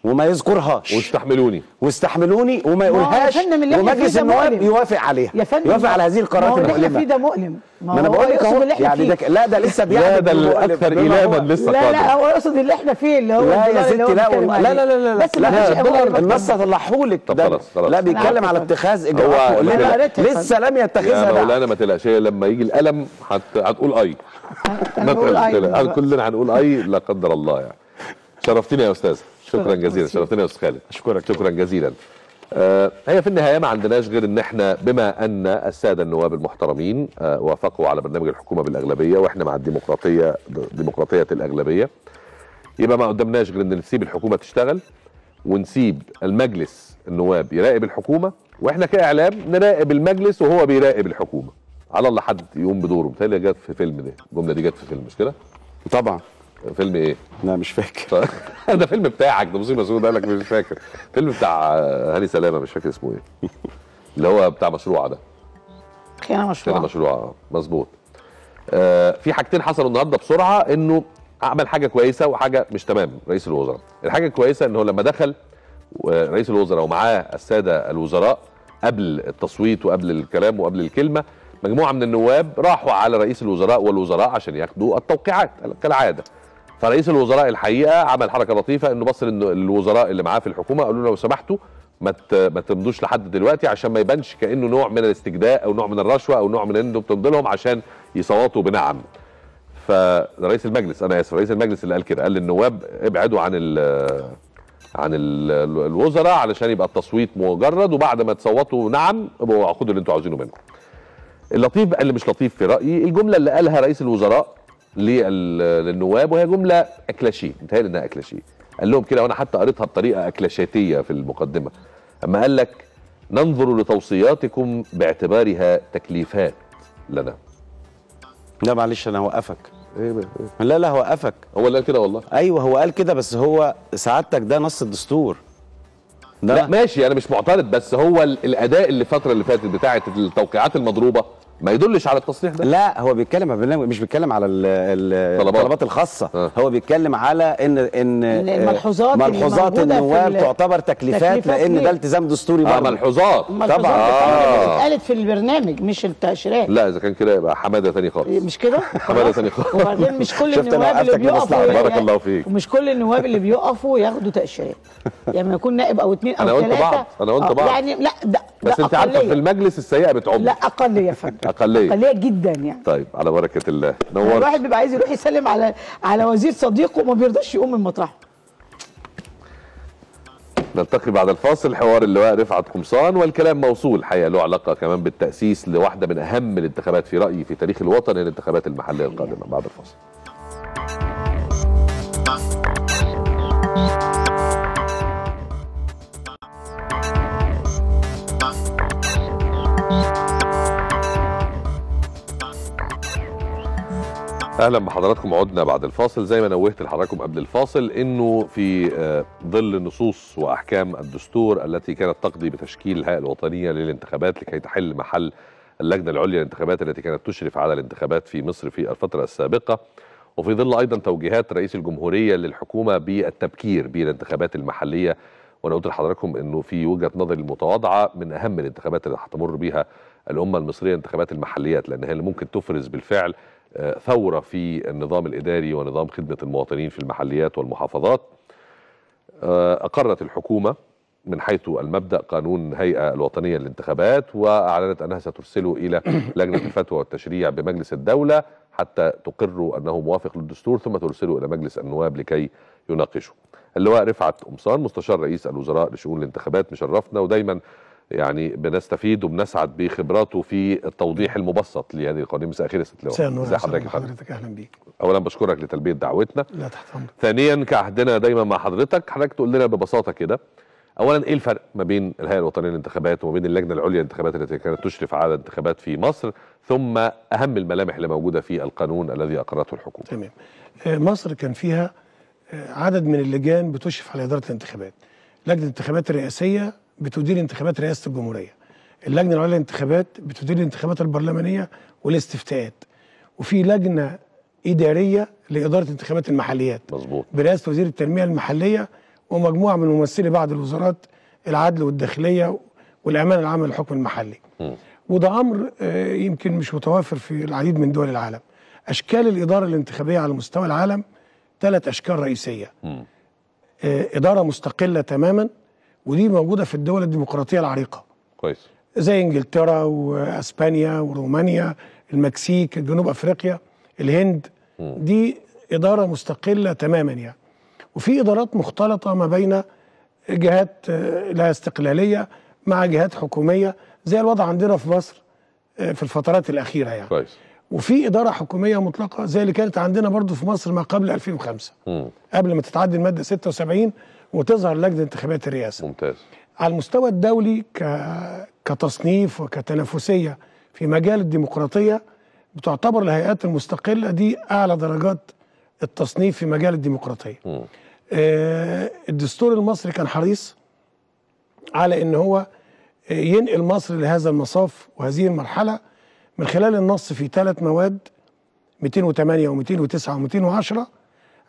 وما يذكرهاش واستحملوني واستحملوني وما يقولهاش ومجلس النواب يوافق عليها يا فندم يوافق على هذه القرارات المؤلمه ما هو ده مؤلم ما انا بقول لك اهو يعني ده لا ده لسه بيعمل لا ده الاكثر ايلاما لسه لا لا هو يقصد اللي احنا فيه اللي هو لا يا ستي لا لا لا لا لا بس لا النص طلعهولك ده لا بيتكلم على اتخاذ اجراءات لسه لم يتخذها لا انا ما تقلقش لما يجي الالم هتقول اي ما تقلقش كلنا هنقول اي لا قدر الله يعني شرفتني يا استاذ شكرا جزيلا شرفتنا يا استاذ خالد اشكرك شكرا جزيلا آه هي في النهايه ما عندناش غير ان احنا بما ان الساده النواب المحترمين آه وافقوا على برنامج الحكومه بالاغلبيه واحنا مع الديمقراطيه ديمقراطيه الاغلبيه يبقى ما قدامناش غير ان نسيب الحكومه تشتغل ونسيب المجلس النواب يراقب الحكومه واحنا كاعلام نراقب المجلس وهو بيراقب الحكومه على الله حد يقوم بدوره مثالي جت في فيلم ده الجمله دي جت في فيلم مش كده؟ طبعا فيلم ايه؟ لا مش فاكر طيب. ده فيلم بتاعك ده مصيبه قال لك مش فاكر فيلم بتاع هاني سلامه مش فاكر اسمه ايه اللي هو بتاع مشروع ده خيانه مشروع خيانه مشروع آه، مظبوط آه في حاجتين حصلوا النهارده بسرعه انه عمل حاجه كويسه وحاجه مش تمام رئيس الوزراء الحاجه الكويسه انه لما دخل رئيس الوزراء ومعاه الساده الوزراء قبل التصويت وقبل الكلام وقبل الكلمه مجموعه من النواب راحوا على رئيس الوزراء والوزراء عشان ياخدوا التوقيعات كالعاده فرئيس الوزراء الحقيقه عمل حركه لطيفه انه بص للوزراء اللي معاه في الحكومه قالوا له لو سمحتوا ما ما تمضوش لحد دلوقتي عشان ما يبانش كانه نوع من الاستجداء او نوع من الرشوه او نوع من انه بتنضلهم لهم عشان يصوتوا بنعم فرئيس المجلس انا اسف رئيس المجلس اللي قال كده قال للنواب ابعدوا عن الـ عن الوزراء علشان يبقى التصويت مجرد وبعد ما تصوتوا نعم ابقوا خدوا اللي انتوا عاوزينه منه اللطيف اللي مش لطيف في رايي الجمله اللي قالها رئيس الوزراء للنواب وهي جمله اكلاشيه متهيألي انها اكلاشيه قال لهم كده وانا حتى قريتها بطريقه اكلاشاتيه في المقدمه اما قال لك ننظر لتوصياتكم باعتبارها تكليفات لنا لا معلش انا هوقفك إيه إيه؟ لا لا هوقفك هو اللي قال كده والله ايوه هو قال كده بس هو سعادتك ده نص الدستور ده لا ماشي انا مش معترض بس هو الاداء اللي الفتره اللي فاتت بتاعه التوقيعات المضروبه ما يدلش على التصريح ده لا هو بيتكلم على برنامج مش بيتكلم على الطلبات الطلبات الخاصه أه. هو بيتكلم على ان ان آه، الملحوظات ملحوظات النواب تعتبر تكليفات, تكليفات لان ده التزام دستوري آه ملحوظات طبعا آه. قالت في البرنامج مش التاشيرات لا اذا كان كده يبقى حماده ثاني خالص إيه، مش كده حماده ثاني خالص وبعدين مش كل النواب اللي بيقفوا بارك يعني الله فيك ومش كل النواب اللي بيقفوا ياخدوا تاشيرات يعني يكون نائب او اثنين او ثلاثه انا وانت بعض انا وانت آه، بعض يعني لا ده بس انت عارفه في المجلس السيئه بتعم لا اقل يا فندم اقليه اقليه جدا يعني طيب على بركه الله يعني نورت الواحد بيبقى عايز يروح يسلم على على وزير صديقه وما بيرضاش يقوم من مطرحه نلتقي بعد الفاصل حوار اللواء رفعت قمصان والكلام موصول حقيقه له علاقه كمان بالتاسيس لواحده من اهم الانتخابات في رايي في تاريخ الوطن الانتخابات المحليه القادمه بعد الفاصل اهلا بحضراتكم عدنا بعد الفاصل زي ما نوهت لحضراتكم قبل الفاصل انه في آه، ظل نصوص واحكام الدستور التي كانت تقضي بتشكيل الهيئه الوطنيه للانتخابات لكي تحل محل اللجنه العليا للانتخابات التي كانت تشرف على الانتخابات في مصر في الفتره السابقه وفي ظل ايضا توجيهات رئيس الجمهوريه للحكومه بالتبكير بالانتخابات المحليه وانا قلت لحضراتكم انه في وجهه نظري المتواضعه من اهم الانتخابات اللي هتمر بها الامه المصريه الانتخابات المحليات لان هي اللي ممكن تفرز بالفعل ثورة في النظام الإداري ونظام خدمة المواطنين في المحليات والمحافظات آه، أقرت الحكومة من حيث المبدأ قانون الهيئة الوطنية للانتخابات وأعلنت أنها سترسله إلى لجنة الفتوى والتشريع بمجلس الدولة حتى تقر أنه موافق للدستور ثم ترسله إلى مجلس النواب لكي يناقشه اللواء رفعت قمصان مستشار رئيس الوزراء لشؤون الانتخابات مشرفنا ودايما يعني بنستفيد وبنسعد بخبراته في التوضيح المبسط لهذه القوانين مساء الخير يا ست لواء ازي حضرتك حضرتك اهلا بيك اولا بشكرك لتلبيه دعوتنا لا تحت امرك ثانيا كعهدنا دايما مع حضرتك حضرتك تقول لنا ببساطه كده اولا ايه الفرق ما بين الهيئه الوطنيه للانتخابات وما بين اللجنه العليا للانتخابات التي كانت تشرف على الانتخابات في مصر ثم اهم الملامح اللي موجوده في القانون الذي اقرته الحكومه تمام آه، مصر كان فيها آه، عدد من اللجان بتشرف على اداره الانتخابات لجنه الانتخابات الرئاسيه بتدير انتخابات رئاسه الجمهوريه اللجنه العليا للانتخابات بتدير الانتخابات البرلمانيه والاستفتاءات وفي لجنه اداريه لاداره انتخابات المحليات مظبوط برئاسه وزير التنميه المحليه ومجموعه من ممثلي بعض الوزارات العدل والداخليه والامان العام للحكم المحلي م. وده امر آه، يمكن مش متوافر في العديد من دول العالم اشكال الاداره الانتخابيه على مستوى العالم ثلاث اشكال رئيسيه م. آه، اداره مستقله تماما ودي موجوده في الدول الديمقراطيه العريقه كويس زي انجلترا واسبانيا ورومانيا المكسيك جنوب افريقيا الهند دي اداره مستقله تماما يعني وفي ادارات مختلطه ما بين جهات آه، لها استقلاليه مع جهات حكوميه زي الوضع عندنا في مصر آه، في الفترات الاخيره يعني كويس وفي اداره حكوميه مطلقه زي اللي كانت عندنا برضو في مصر ما قبل 2005 م. قبل ما تتعدي الماده 76 وتظهر لجنه انتخابات الرئاسه ممتاز على المستوى الدولي ك... كتصنيف وكتنافسيه في مجال الديمقراطيه بتعتبر الهيئات المستقله دي اعلى درجات التصنيف في مجال الديمقراطيه آه الدستور المصري كان حريص على ان هو ينقل مصر لهذا المصاف وهذه المرحله من خلال النص في ثلاث مواد 208 و209 و210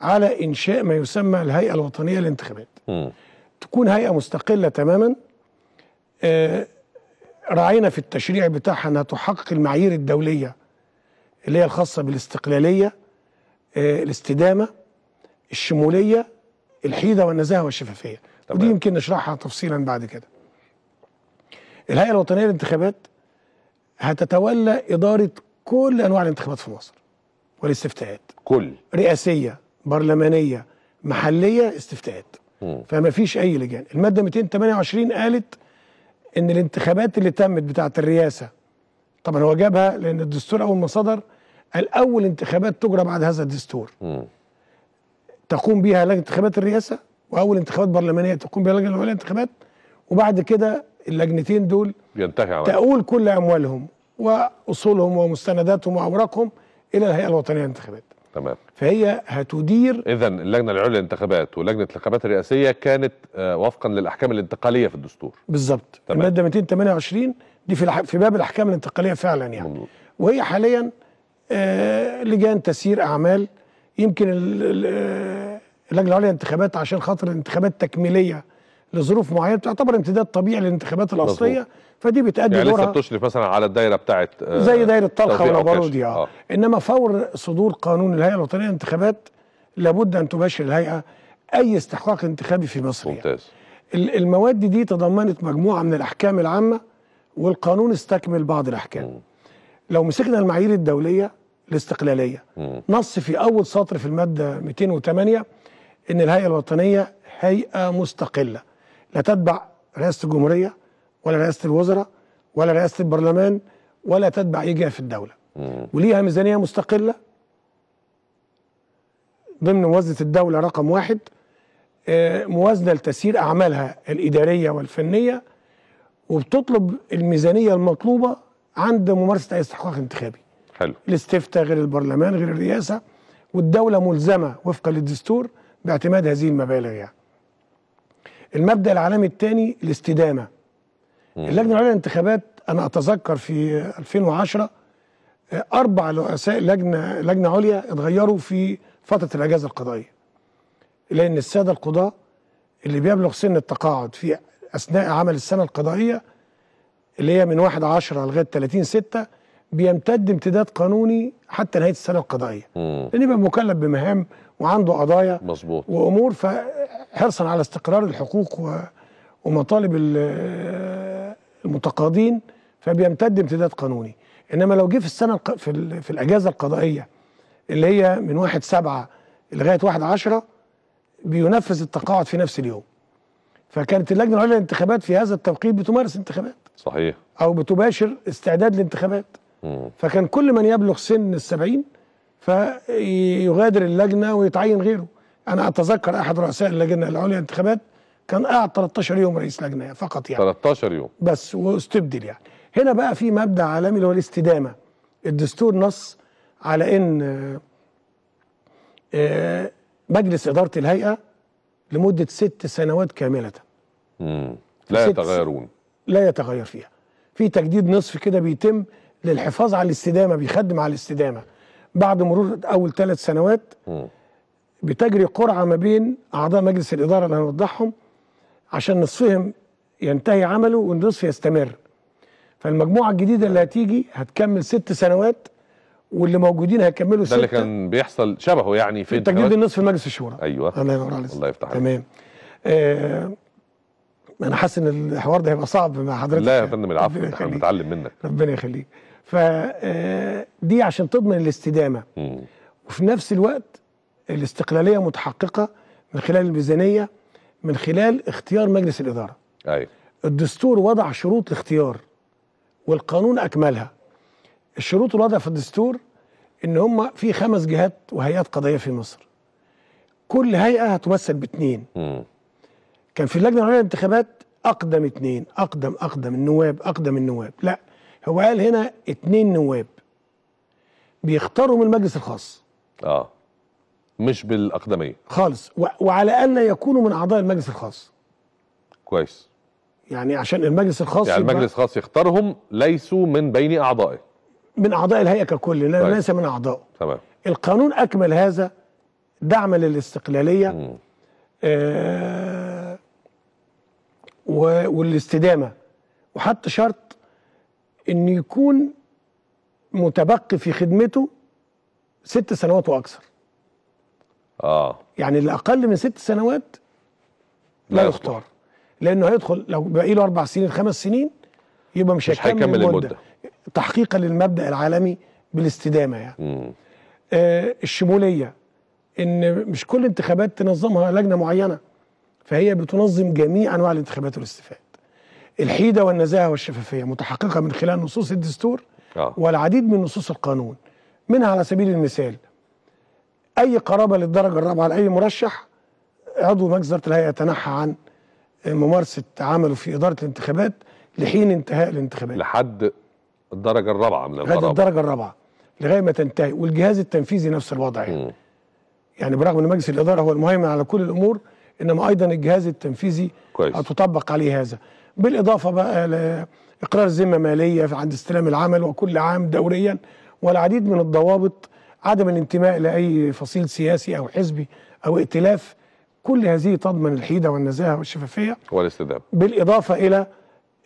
على انشاء ما يسمى الهيئه الوطنيه للانتخابات تكون هيئه مستقله تماما آه راعينا في التشريع بتاعها انها تحقق المعايير الدوليه اللي هي الخاصه بالاستقلاليه آه الاستدامه الشموليه الحيده والنزاهه والشفافيه طبعا. ودي يمكن نشرحها تفصيلا بعد كده الهيئه الوطنيه للانتخابات هتتولى اداره كل انواع الانتخابات في مصر والاستفتاءات كل رئاسيه برلمانيه محليه استفتاءات فما فيش اي لجان الماده 228 قالت ان الانتخابات اللي تمت بتاعه الرئاسه طبعا هو جابها لان الدستور اول ما صدر قال اول انتخابات تجرى بعد هذا الدستور م. تقوم بها لجنه انتخابات الرئاسه واول انتخابات برلمانيه تقوم بها لجنه العليا انتخابات وبعد كده اللجنتين دول ينتهي عمل. تؤول كل اموالهم واصولهم ومستنداتهم واوراقهم الى الهيئه الوطنيه للانتخابات تمام فهي هتدير اذا اللجنه العليا للانتخابات ولجنه الانتخابات الرئاسيه كانت آه، وفقا للاحكام الانتقاليه في الدستور بالظبط الماده 228 دي في الح... في باب الاحكام الانتقاليه فعلا يعني مم. وهي حاليا آه لجان تسيير اعمال يمكن آه، اللجنه العليا للانتخابات عشان خاطر الانتخابات تكميليه لظروف معينه بتعتبر امتداد طبيعي للانتخابات الاصليه فدي بتأدي يعني دورها لسه بتشرف مثلا على الدايره بتاعت آه، زي دايره طلخه ونبارو دي آه. انما فور صدور قانون الهيئه الوطنيه للانتخابات لابد ان تباشر الهيئه اي استحقاق انتخابي في مصر يعني. ممتاز يعني. المواد دي تضمنت مجموعه من الاحكام العامه والقانون استكمل بعض الاحكام م. لو مسكنا المعايير الدوليه الاستقلاليه م. نص في اول سطر في الماده 208 ان الهيئه الوطنيه هيئه مستقله لا تتبع رئاسة الجمهورية ولا رئاسة الوزراء ولا رئاسة البرلمان ولا تتبع أي جهة في الدولة وليها ميزانية مستقلة ضمن موازنة الدولة رقم واحد آه، موازنة لتسيير أعمالها الإدارية والفنية وبتطلب الميزانية المطلوبة عند ممارسة أي استحقاق انتخابي حلو الاستفتاء غير البرلمان غير الرئاسة والدولة ملزمة وفقا للدستور باعتماد هذه المبالغ يعني المبدا العالمي الثاني الاستدامه اللجنه العليا للانتخابات انا اتذكر في 2010 اربع رؤساء لجنه لجنه عليا اتغيروا في فتره الاجازه القضائيه لان الساده القضاه اللي بيبلغ سن التقاعد في اثناء عمل السنه القضائيه اللي هي من 1 10 لغايه 30 6 بيمتد امتداد قانوني حتى نهايه السنه القضائيه لان يبقى مكلف بمهام وعنده قضايا مظبوط وامور فحرصا على استقرار الحقوق و ومطالب المتقاضين فبيمتد امتداد قانوني انما لو جه في السنه في, في الاجازه القضائيه اللي هي من 1 7 لغايه 1 10 بينفذ التقاعد في نفس اليوم فكانت اللجنه العليا للانتخابات في هذا التوقيت بتمارس انتخابات صحيح او بتباشر استعداد للانتخابات فكان كل من يبلغ سن السبعين فيغادر اللجنه ويتعين غيره انا اتذكر احد رؤساء اللجنه العليا للانتخابات كان قاعد 13 يوم رئيس لجنه فقط يعني 13 يوم بس واستبدل يعني هنا بقى في مبدا عالمي اللي هو الاستدامه الدستور نص على ان آه، مجلس اداره الهيئه لمده ست سنوات كامله لا يتغيرون لا يتغير فيها في تجديد نصف كده بيتم للحفاظ على الاستدامه بيخدم على الاستدامه بعد مرور اول ثلاث سنوات بتجري قرعه ما بين اعضاء مجلس الاداره اللي هنوضحهم عشان نصفهم ينتهي عمله والنصف يستمر فالمجموعه الجديده اللي هتيجي هتكمل ست سنوات واللي موجودين هيكملوا ست ده اللي كان بيحصل شبهه يعني في تجديد النصف في مجلس الشورى ايوه الله ينور عليك الله يفتح تمام آه انا حاسس ان الحوار ده هيبقى صعب مع حضرتك لا يا فندم العفو احنا بنتعلم منك ربنا يخليك فدي آه، عشان تضمن الاستدامه وفي نفس الوقت الاستقلاليه متحققه من خلال الميزانيه من خلال اختيار مجلس الاداره ايوه الدستور وضع شروط الاختيار والقانون اكملها الشروط الوضع في الدستور ان هم في خمس جهات وهيئات قضائيه في مصر كل هيئه هتمثل باثنين كان في اللجنه العليا للانتخابات اقدم اثنين اقدم اقدم النواب اقدم النواب لا هو قال هنا اتنين نواب بيختاروا من المجلس الخاص اه مش بالاقدميه خالص وعلى الا يكونوا من اعضاء المجلس الخاص كويس يعني عشان المجلس الخاص يعني المجلس الخاص يختارهم ليسوا من بين اعضائه من اعضاء الهيئه ككل لا طيب. ليس من اعضائه تمام القانون اكمل هذا دعما للاستقلاليه آه والاستدامه وحط شرط ان يكون متبقي في خدمته ست سنوات واكثر اه يعني اللي اقل من ست سنوات لا, لا يختار لانه هيدخل لو باقي له اربع سنين خمس سنين يبقى مش, مش هيكمل المدة. المده تحقيقا للمبدا العالمي بالاستدامه يعني آه الشموليه ان مش كل انتخابات تنظمها لجنه معينه فهي بتنظم جميع انواع الانتخابات والاستفاده الحيدة والنزاهة والشفافية متحققة من خلال نصوص الدستور آه. والعديد من نصوص القانون منها على سبيل المثال أي قرابة للدرجة الرابعة لأي مرشح عضو مجزرة الهيئة يتنحى عن ممارسة عمله في إدارة الانتخابات لحين انتهاء الانتخابات لحد الدرجة الرابعة من القرابة لحد الدرجة الرابعة لغاية ما تنتهي والجهاز التنفيذي نفس الوضع يعني يعني برغم ان مجلس الاداره هو المهيمن على كل الامور انما ايضا الجهاز التنفيذي كويس. هتطبق عليه هذا بالاضافه بقى لاقرار ذمه ماليه عند استلام العمل وكل عام دوريا والعديد من الضوابط عدم الانتماء لاي فصيل سياسي او حزبي او ائتلاف كل هذه تضمن الحيده والنزاهه والشفافيه والاستدامه بالاضافه الى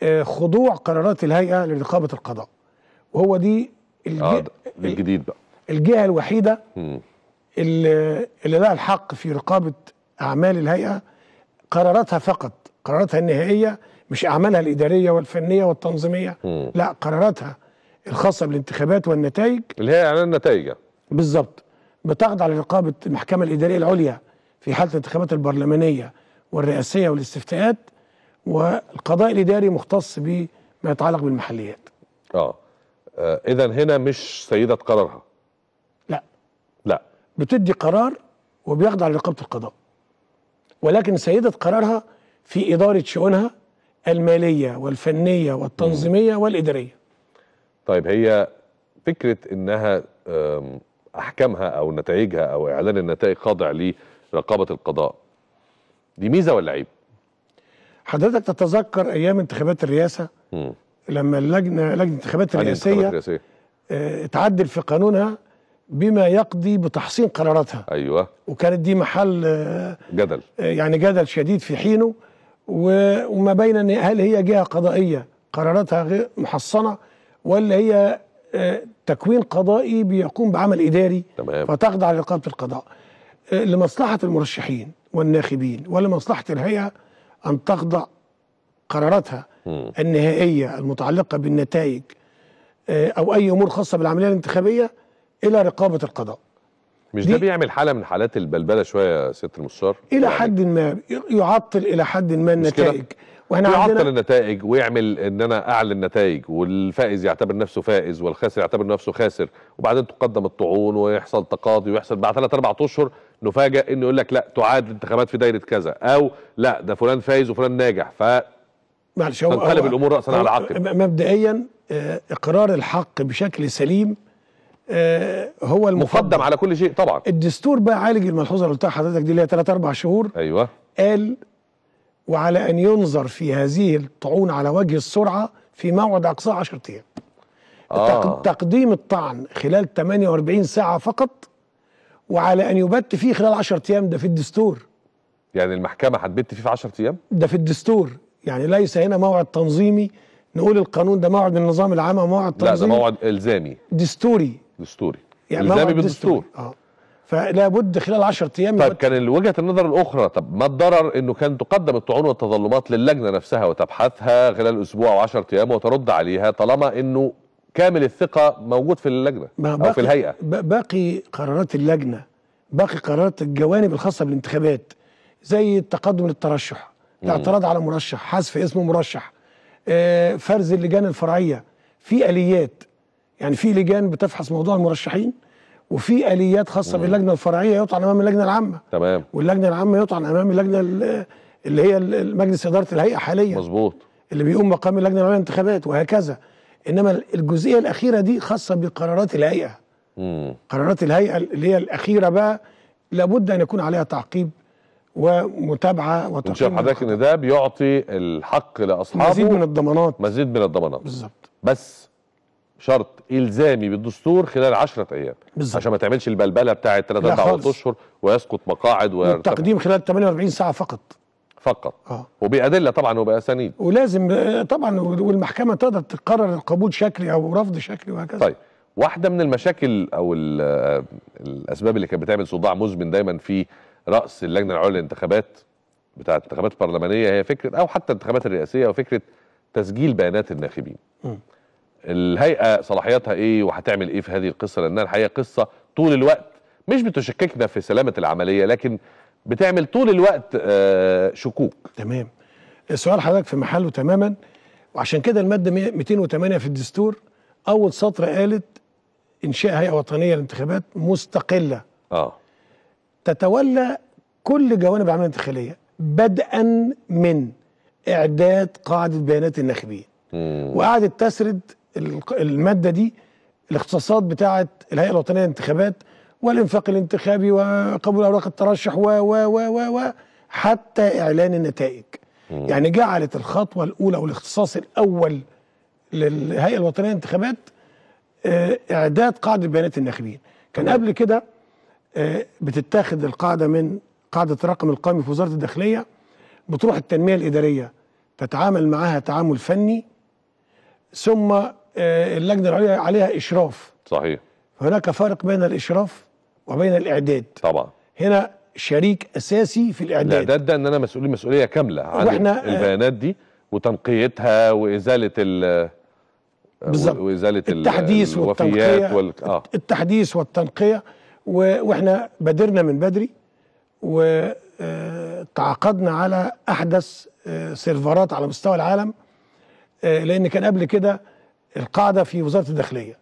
آه، خضوع قرارات الهيئه لرقابه القضاء وهو دي آه الجديد بقى الجهه الوحيده اللي لها الحق في رقابه اعمال الهيئه قراراتها فقط قراراتها النهائيه مش أعمالها الإدارية والفنية والتنظيمية مم. لا قراراتها الخاصة بالانتخابات والنتائج اللي هي إعلان النتائج بالظبط بتخضع لرقابة المحكمة الإدارية العليا في حالة الانتخابات البرلمانية والرئاسية والاستفتاءات والقضاء الإداري مختص بما يتعلق بالمحليات آه, آه إذا هنا مش سيدة قرارها لا لا بتدي قرار وبيخضع لرقابة القضاء ولكن سيدة قرارها في إدارة شؤونها الماليه والفنيه والتنظيميه والاداريه طيب هي فكره انها احكامها او نتائجها او اعلان النتائج خاضع لرقابه القضاء دي ميزه ولا عيب حضرتك تتذكر ايام انتخابات الرئاسه م. لما اللجنه لجنه الانتخابات الرئاسيه آه، اتعدل في قانونها بما يقضي بتحسين قراراتها ايوه وكانت دي محل آه، جدل آه، يعني جدل شديد في حينه وما بين ان هل هي جهه قضائيه قراراتها غير محصنه ولا هي آه، تكوين قضائي بيقوم بعمل اداري تمام. فتخضع لرقابه القضاء آه، لمصلحه المرشحين والناخبين ولمصلحه الهيئه ان تخضع قراراتها م. النهائيه المتعلقه بالنتائج آه، او اي امور خاصه بالعمليه الانتخابيه الى رقابه القضاء مش ده بيعمل حاله من حالات البلبله شويه يا سياده المستشار الى يعني حد ما يعطل الى حد ما النتائج واحنا يعطل النتائج ويعمل ان انا اعلن نتائج والفائز يعتبر نفسه فائز والخاسر يعتبر نفسه خاسر وبعدين تقدم الطعون ويحصل تقاضي ويحصل بعد ثلاث اربع اشهر نفاجئ انه يقول لك لا تعاد الانتخابات في دايره كذا او لا ده فلان فايز وفلان ناجح ف معلش هو تنقلب الامور راسا على عقب مبدئيا آه، اقرار الحق بشكل سليم آه، هو المقدم على كل شيء طبعا الدستور بقى عالج الملحوظه اللي قلتها حضرتك دي اللي هي ثلاث اربع شهور ايوه قال وعلى ان ينظر في هذه الطعون على وجه السرعه في موعد اقصاه 10 ايام آه. تقديم الطعن خلال 48 ساعه فقط وعلى ان يبت فيه خلال 10 ايام ده في الدستور يعني المحكمه هتبت فيه في 10 ايام ده في الدستور يعني ليس هنا موعد تنظيمي نقول القانون ده موعد النظام العام وموعد تنظيمي لا ده موعد الزامي دستوري دستوري يعني الزامي بالدستور اه فلا بد خلال 10 ايام طيب كان وجهه النظر الاخرى طب ما الضرر انه كان تقدم الطعون والتظلمات للجنه نفسها وتبحثها خلال اسبوع او 10 ايام وترد عليها طالما انه كامل الثقه موجود في اللجنه ما او في الهيئه باقي قرارات اللجنه باقي قرارات الجوانب الخاصه بالانتخابات زي التقدم للترشح الاعتراض على مرشح حذف اسم مرشح آه، فرز اللجان الفرعيه في اليات يعني في لجان بتفحص موضوع المرشحين وفي اليات خاصه مم. باللجنه الفرعيه يطعن امام اللجنه العامه تمام واللجنه العامه يطعن امام اللجنه اللي هي مجلس اداره الهيئه حاليا مظبوط اللي بيقوم مقام اللجنه العامه للانتخابات وهكذا انما الجزئيه الاخيره دي خاصه بقرارات الهيئه مم. قرارات الهيئه اللي هي الاخيره بقى لابد ان يكون عليها تعقيب ومتابعه وتقييم حضرتك ان ده بيعطي الحق لاصحابه مزيد من الضمانات مزيد من الضمانات بالظبط بس شرط الزامي بالدستور خلال 10 ايام بالزبط. عشان ما تعملش البلبله بتاعه 3 4 اشهر ويسقط مقاعد والتقديم خلال 48 ساعه فقط فقط آه. وبادله طبعا وباسانيد ولازم آه، طبعا والمحكمه تقدر تقرر القبول شكلي او رفض شكلي وهكذا طيب واحده من المشاكل او آه، الاسباب اللي كانت بتعمل صداع مزمن دايما في راس اللجنه العليا للانتخابات بتاعه الانتخابات البرلمانيه هي فكره او حتى الانتخابات الرئاسيه وفكره تسجيل بيانات الناخبين م. الهيئه صلاحياتها ايه وهتعمل ايه في هذه القصه لانها الحقيقه قصه طول الوقت مش بتشككنا في سلامه العمليه لكن بتعمل طول الوقت آه، شكوك تمام السؤال حضرتك في محله تماما وعشان كده الماده 208 في الدستور اول سطر قالت انشاء هيئه وطنيه للانتخابات مستقله اه تتولى كل جوانب العمليه الانتخابيه بدءا من اعداد قاعده بيانات الناخبين وقعدت تسرد الماده دي الاختصاصات بتاعه الهيئه الوطنيه للانتخابات والانفاق الانتخابي وقبول اوراق الترشح و و و و حتى اعلان النتائج يعني جعلت الخطوه الاولى والاختصاص الاول للهيئه الوطنيه للانتخابات آه، اعداد قاعده بيانات الناخبين كان قبل كده آه، بتتاخد القاعده من قاعده الرقم القومي في وزاره الداخليه بتروح التنميه الاداريه تتعامل معاها تعامل فني ثم آه، اللجنه العليا عليها اشراف صحيح هناك فرق بين الاشراف وبين الاعداد طبعا هنا شريك اساسي في الاعداد الاعداد ده ان انا مسؤول مسؤوليه كامله عن وإحنا آه، البيانات دي وتنقيتها وازاله ال بالظبط وازاله التحديث والوفيات وال... آه. التحديث والتنقيه و... واحنا بادرنا من بدري وتعاقدنا آه، على احدث سيرفرات على مستوى العالم لان كان قبل كده القاعده في وزاره الداخليه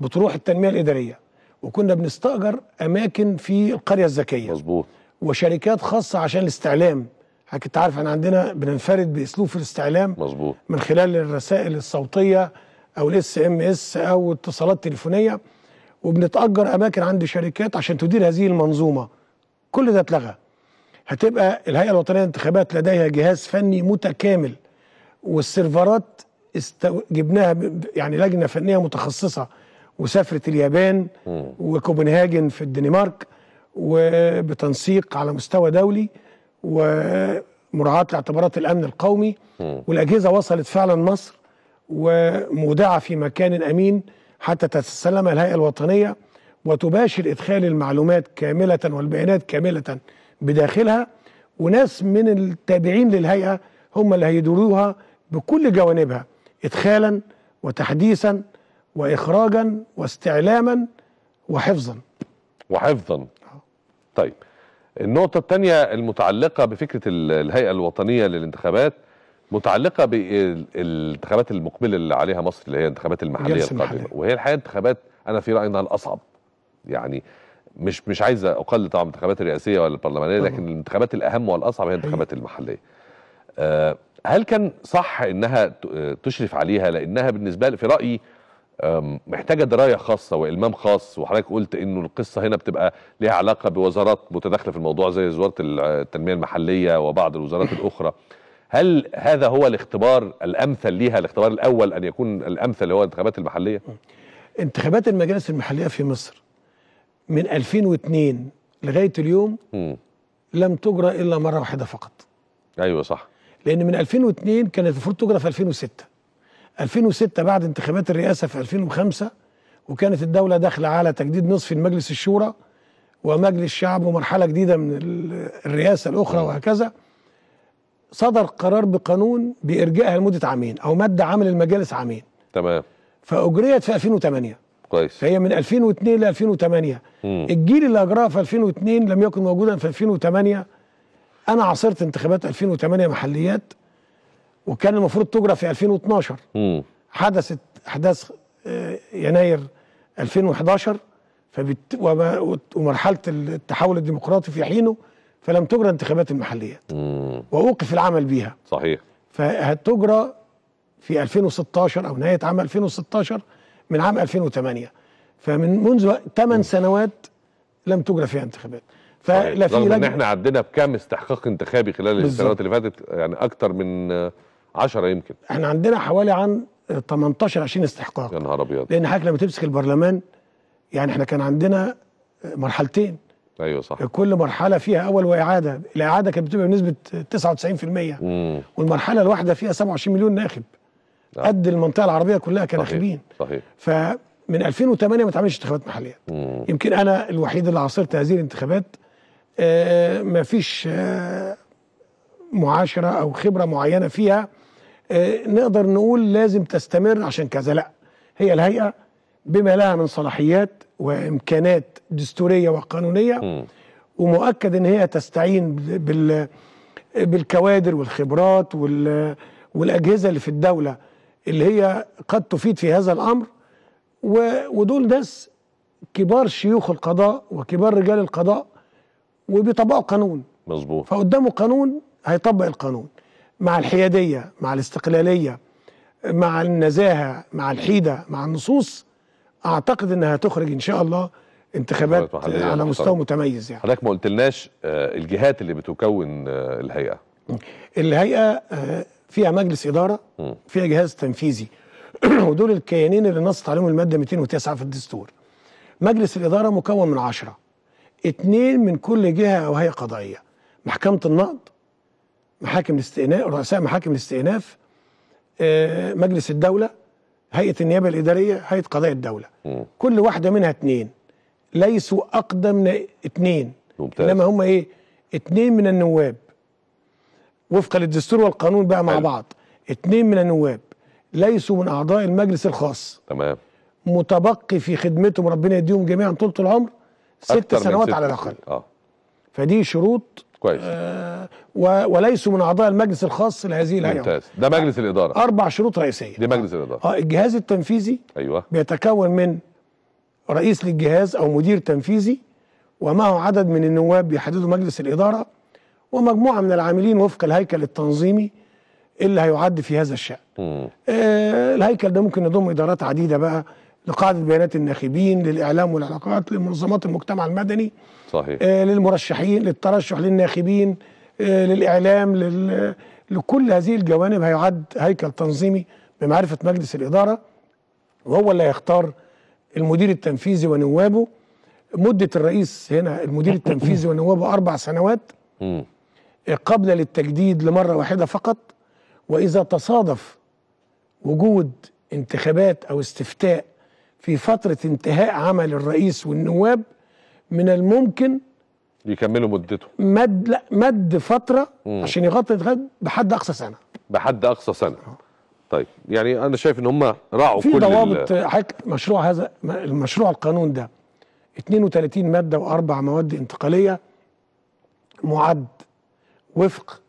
بتروح التنميه الاداريه وكنا بنستاجر اماكن في القريه الذكيه مظبوط وشركات خاصه عشان الاستعلام حضرتك انت عارف احنا عندنا بننفرد باسلوب في الاستعلام مظبوط من خلال الرسائل الصوتيه او الاس ام اس او اتصالات تليفونيه وبنتاجر اماكن عند شركات عشان تدير هذه المنظومه كل ده اتلغى هتبقى الهيئه الوطنيه للانتخابات لديها جهاز فني متكامل والسيرفرات استو... جبناها يعني لجنه فنيه متخصصه وسافرت اليابان وكوبنهاجن في الدنمارك وبتنسيق على مستوى دولي ومراعاه لاعتبارات الامن القومي والاجهزه وصلت فعلا مصر ومودعه في مكان امين حتى تتسلمها الهيئه الوطنيه وتباشر ادخال المعلومات كامله والبيانات كامله بداخلها وناس من التابعين للهيئه هم اللي هيدوروها بكل جوانبها إدخالا وتحديثا وإخراجا واستعلاما وحفظا وحفظا طيب النقطة الثانية المتعلقة بفكرة الهيئة الوطنية للانتخابات متعلقة بالانتخابات المقبلة اللي عليها مصر اللي هي الانتخابات المحلية القادمة وهي الحقيقة انتخابات أنا في رأيي أنها الأصعب يعني مش مش عايز اقل طبعا الانتخابات الرئاسية ولا البرلمانية لكن الانتخابات الأهم والأصعب هي الانتخابات المحلية آه هل كان صح انها آه، تشرف عليها لانها بالنسبه لي في رايي محتاجه درايه خاصه والمام خاص وحضرتك قلت انه القصه هنا بتبقى ليها علاقه بوزارات متداخله في الموضوع زي وزاره آه، التنميه المحليه وبعض الوزارات الاخرى هل هذا هو الاختبار الامثل ليها الاختبار الاول ان يكون الامثل هو الانتخابات المحليه انتخابات المجالس المحليه في مصر من 2002 لغايه اليوم م. لم تجرى الا مره واحده فقط ايوه صح لان من 2002 كانت المفروض تجرى في 2006 2006 بعد انتخابات الرئاسه في 2005 وكانت الدوله داخله على تجديد نصف لمجلس الشورى ومجلس الشعب ومرحله جديده من الرئاسه الاخرى وهكذا صدر قرار بقانون بارجائها لمده عامين او مد عمل المجالس عامين تمام فاجريت في 2008 كويس فهي من 2002 ل 2008 مم. الجيل اللي اجراها في 2002 لم يكن موجودا في 2008 انا عاصرت انتخابات 2008 محليات وكان المفروض تجرى في 2012 م. حدثت احداث آه، يناير 2011 فبت... وما... ومرحله التحول الديمقراطي في حينه فلم تجرى انتخابات المحليات واوقف العمل بيها صحيح فهتجرى في 2016 او نهايه عام 2016 من عام 2008 فمن منذ 8 سنوات لم تجرى فيها انتخابات فلا في رغم ان احنا عدينا بكام استحقاق انتخابي خلال بالزبط. السنوات اللي فاتت يعني اكتر من 10 يمكن احنا عندنا حوالي عن 18 20 استحقاق يا نهار ابيض لان حضرتك لما تمسك البرلمان يعني احنا كان عندنا مرحلتين ايوه صح كل مرحله فيها اول واعاده الاعاده كانت بتبقى بنسبه 99% امم والمرحله الواحده فيها 27 مليون ناخب نعم. قد المنطقه العربيه كلها كناخبين صحيح صحيح فمن 2008 ما اتعملش انتخابات محليه مم. يمكن انا الوحيد اللي عاصرت هذه الانتخابات آه، ما فيش آه، معاشرة أو خبرة معينة فيها آه، نقدر نقول لازم تستمر عشان كذا لا هي الهيئة بما لها من صلاحيات وإمكانات دستورية وقانونية ومؤكد ان هي تستعين بال بالكوادر والخبرات وال والاجهزه اللي في الدوله اللي هي قد تفيد في هذا الامر ودول ناس كبار شيوخ القضاء وكبار رجال القضاء وبيطبقوا قانون مظبوط فقدامه قانون هيطبق القانون مع الحياديه مع الاستقلاليه مع النزاهه مع الحيده مع النصوص اعتقد انها تخرج ان شاء الله انتخابات على طيب. مستوى متميز يعني حضرتك ما قلتلناش آه، الجهات اللي بتكون آه، الهيئه الهيئه آه، فيها مجلس اداره فيها جهاز تنفيذي ودول الكيانين اللي نصت عليهم الماده 209 في الدستور مجلس الاداره مكون من 10 اتنين من كل جهة او هيئه قضائية محكمة النقض محاكم الاستئناف رؤساء محاكم الاستئناف آه، مجلس الدولة هيئة النيابة الإدارية هيئة قضايا الدولة م. كل واحدة منها اتنين ليسوا أقدم اثنين اتنين ممتاز. إنما هم إيه اتنين من النواب وفقا للدستور والقانون بقى مع هل. بعض اتنين من النواب ليسوا من أعضاء المجلس الخاص تمام متبقي في خدمتهم ربنا يديهم جميعا طولة العمر ست سنوات على الاقل اه فدي شروط كويس آه وليسوا من اعضاء المجلس الخاص لهذه الهيئه ممتاز ده مجلس آه، الاداره اربع شروط رئيسيه دي مجلس الاداره اه الجهاز التنفيذي ايوه بيتكون من رئيس للجهاز او مدير تنفيذي ومعه عدد من النواب بيحددوا مجلس الاداره ومجموعه من العاملين وفق الهيكل التنظيمي اللي هيعد في هذا الشأن آه الهيكل ده ممكن يضم إدارات عديدة بقى لقاعده بيانات الناخبين للاعلام والعلاقات لمنظمات المجتمع المدني صحيح آه للمرشحين للترشح للناخبين آه للاعلام لل... لكل هذه الجوانب هيعد هيكل تنظيمي بمعرفه مجلس الاداره وهو اللي هيختار المدير التنفيذي ونوابه مده الرئيس هنا المدير التنفيذي ونوابه اربع سنوات آه، قبل للتجديد لمره واحده فقط واذا تصادف وجود انتخابات او استفتاء في فترة انتهاء عمل الرئيس والنواب من الممكن يكملوا مدته مد لا مد فترة مم. عشان يغطي الغد بحد أقصى سنة بحد أقصى سنة آه. طيب يعني أنا شايف إن هم راعوا كل في ضوابط حضرتك مشروع هذا المشروع القانون ده 32 مادة وأربع مواد انتقالية معد وفق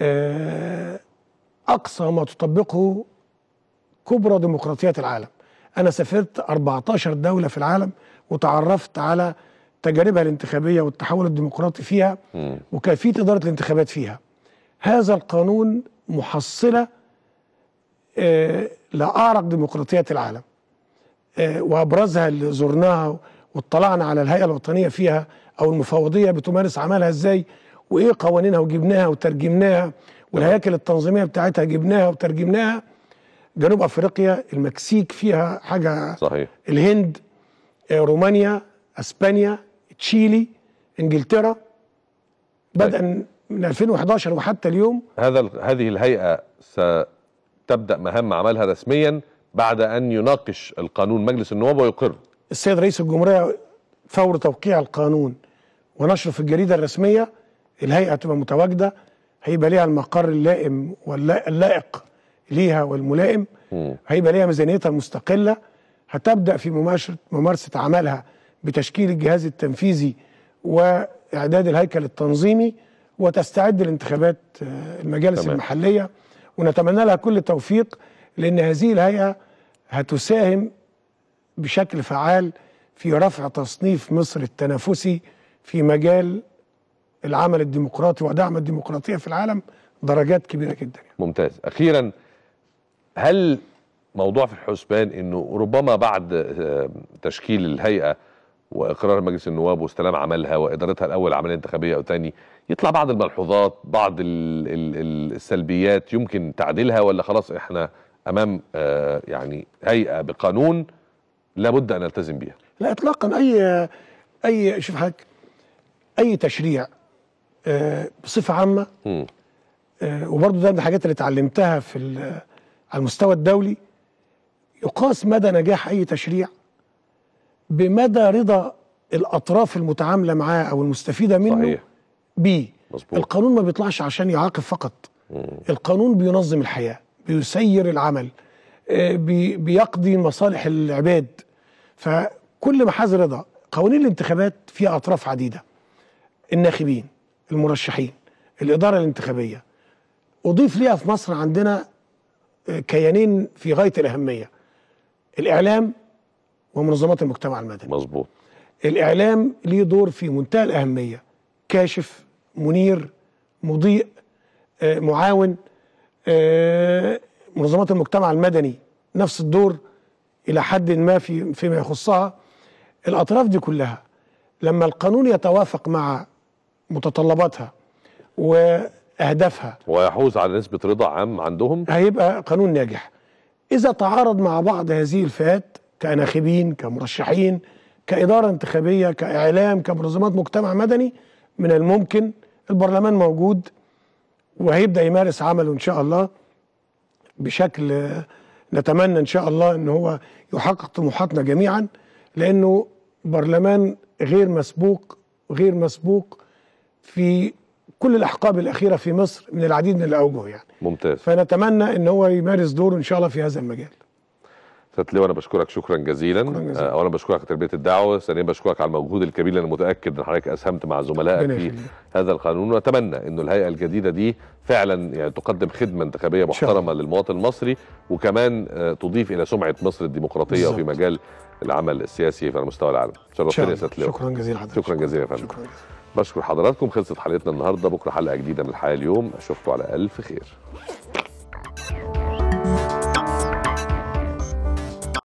آه، أقصى ما تطبقه كبرى ديمقراطيات العالم انا سافرت 14 دوله في العالم وتعرفت على تجاربها الانتخابيه والتحول الديمقراطي فيها وكيفيه اداره الانتخابات فيها هذا القانون محصله آه، لاعرق ديمقراطيات العالم آه، وابرزها اللي زرناها واطلعنا على الهيئه الوطنيه فيها او المفوضيه بتمارس عملها ازاي وايه قوانينها وجبناها وترجمناها والهياكل التنظيميه بتاعتها جبناها وترجمناها جنوب افريقيا المكسيك فيها حاجه صحيح الهند آه، رومانيا اسبانيا تشيلي انجلترا بدءا طيب. من 2011 وحتى اليوم هذا هذه الهيئه ستبدا مهام عملها رسميا بعد ان يناقش القانون مجلس النواب ويقر السيد رئيس الجمهوريه فور توقيع القانون ونشره في الجريده الرسميه الهيئه تبقى متواجده هيبقى ليها المقر اللائم واللائق ليها والملائم هيبقى ليها ميزانيتها المستقله هتبدا في ممارسه ممارسه عملها بتشكيل الجهاز التنفيذي واعداد الهيكل التنظيمي وتستعد لانتخابات آه، المجالس تمام. المحليه ونتمنى لها كل التوفيق لان هذه الهيئه هتساهم بشكل فعال في رفع تصنيف مصر التنافسي في مجال العمل الديمقراطي ودعم الديمقراطيه في العالم درجات كبيره جدا ممتاز اخيرا هل موضوع في الحسبان انه ربما بعد آه، تشكيل الهيئه واقرار مجلس النواب واستلام عملها وادارتها الاول عمليه انتخابيه او ثاني يطلع بعض الملحوظات بعض السلبيات يمكن تعديلها ولا خلاص احنا امام آه، يعني هيئه بقانون لابد ان نلتزم بها لا اطلاقا اي اي شوف حضرتك اي تشريع آه، بصفه عامه وبرضه ده من الحاجات اللي اتعلمتها في على المستوى الدولي يقاس مدى نجاح أي تشريع بمدى رضا الأطراف المتعاملة معاه أو المستفيدة منه صحيح. بيه مظبوط. القانون ما بيطلعش عشان يعاقب فقط مم. القانون بينظم الحياة بيسير العمل آه، بي بيقضي مصالح العباد فكل ما حاز رضا قوانين الانتخابات فيها أطراف عديدة الناخبين المرشحين الإدارة الانتخابية أضيف ليها في مصر عندنا كيانين في غايه الاهميه الاعلام ومنظمات المجتمع المدني مظبوط الاعلام ليه دور في منتهى الاهميه كاشف منير مضيء آه، معاون آه، منظمات المجتمع المدني نفس الدور الى حد ما في فيما يخصها الاطراف دي كلها لما القانون يتوافق مع متطلباتها و اهدافها ويحوز على نسبه رضا عام عندهم هيبقى قانون ناجح اذا تعارض مع بعض هذه الفئات كناخبين كمرشحين كاداره انتخابيه كاعلام كمنظمات مجتمع مدني من الممكن البرلمان موجود وهيبدا يمارس عمله ان شاء الله بشكل نتمنى ان شاء الله ان هو يحقق طموحاتنا جميعا لانه برلمان غير مسبوق غير مسبوق في كل الاحقاب الاخيره في مصر من العديد من الاوجه يعني ممتاز فنتمنى ان هو يمارس دوره ان شاء الله في هذا المجال استاذ ليو انا بشكرك شكرا جزيلا, شكرا جزيلا. آه، اولا بشكرك على تربيه الدعوه ثانيا بشكرك على المجهود الكبير اللي انا متاكد ان حضرتك اسهمت مع زملائك في هذا القانون واتمنى انه الهيئه الجديده دي فعلا يعني تقدم خدمه انتخابيه محترمه للمواطن المصري وكمان آه، تضيف الى سمعه مصر الديمقراطيه بالزبط. في مجال العمل السياسي على مستوى العالم شرفتني يا استاذ شكرا جزيلا حضرتك شكرا جزيلا يا فندم شكرا جزيلا بشكر حضراتكم خلصت حلقتنا النهارده بكره حلقه جديده من الحياه اليوم اشوفكم على الف خير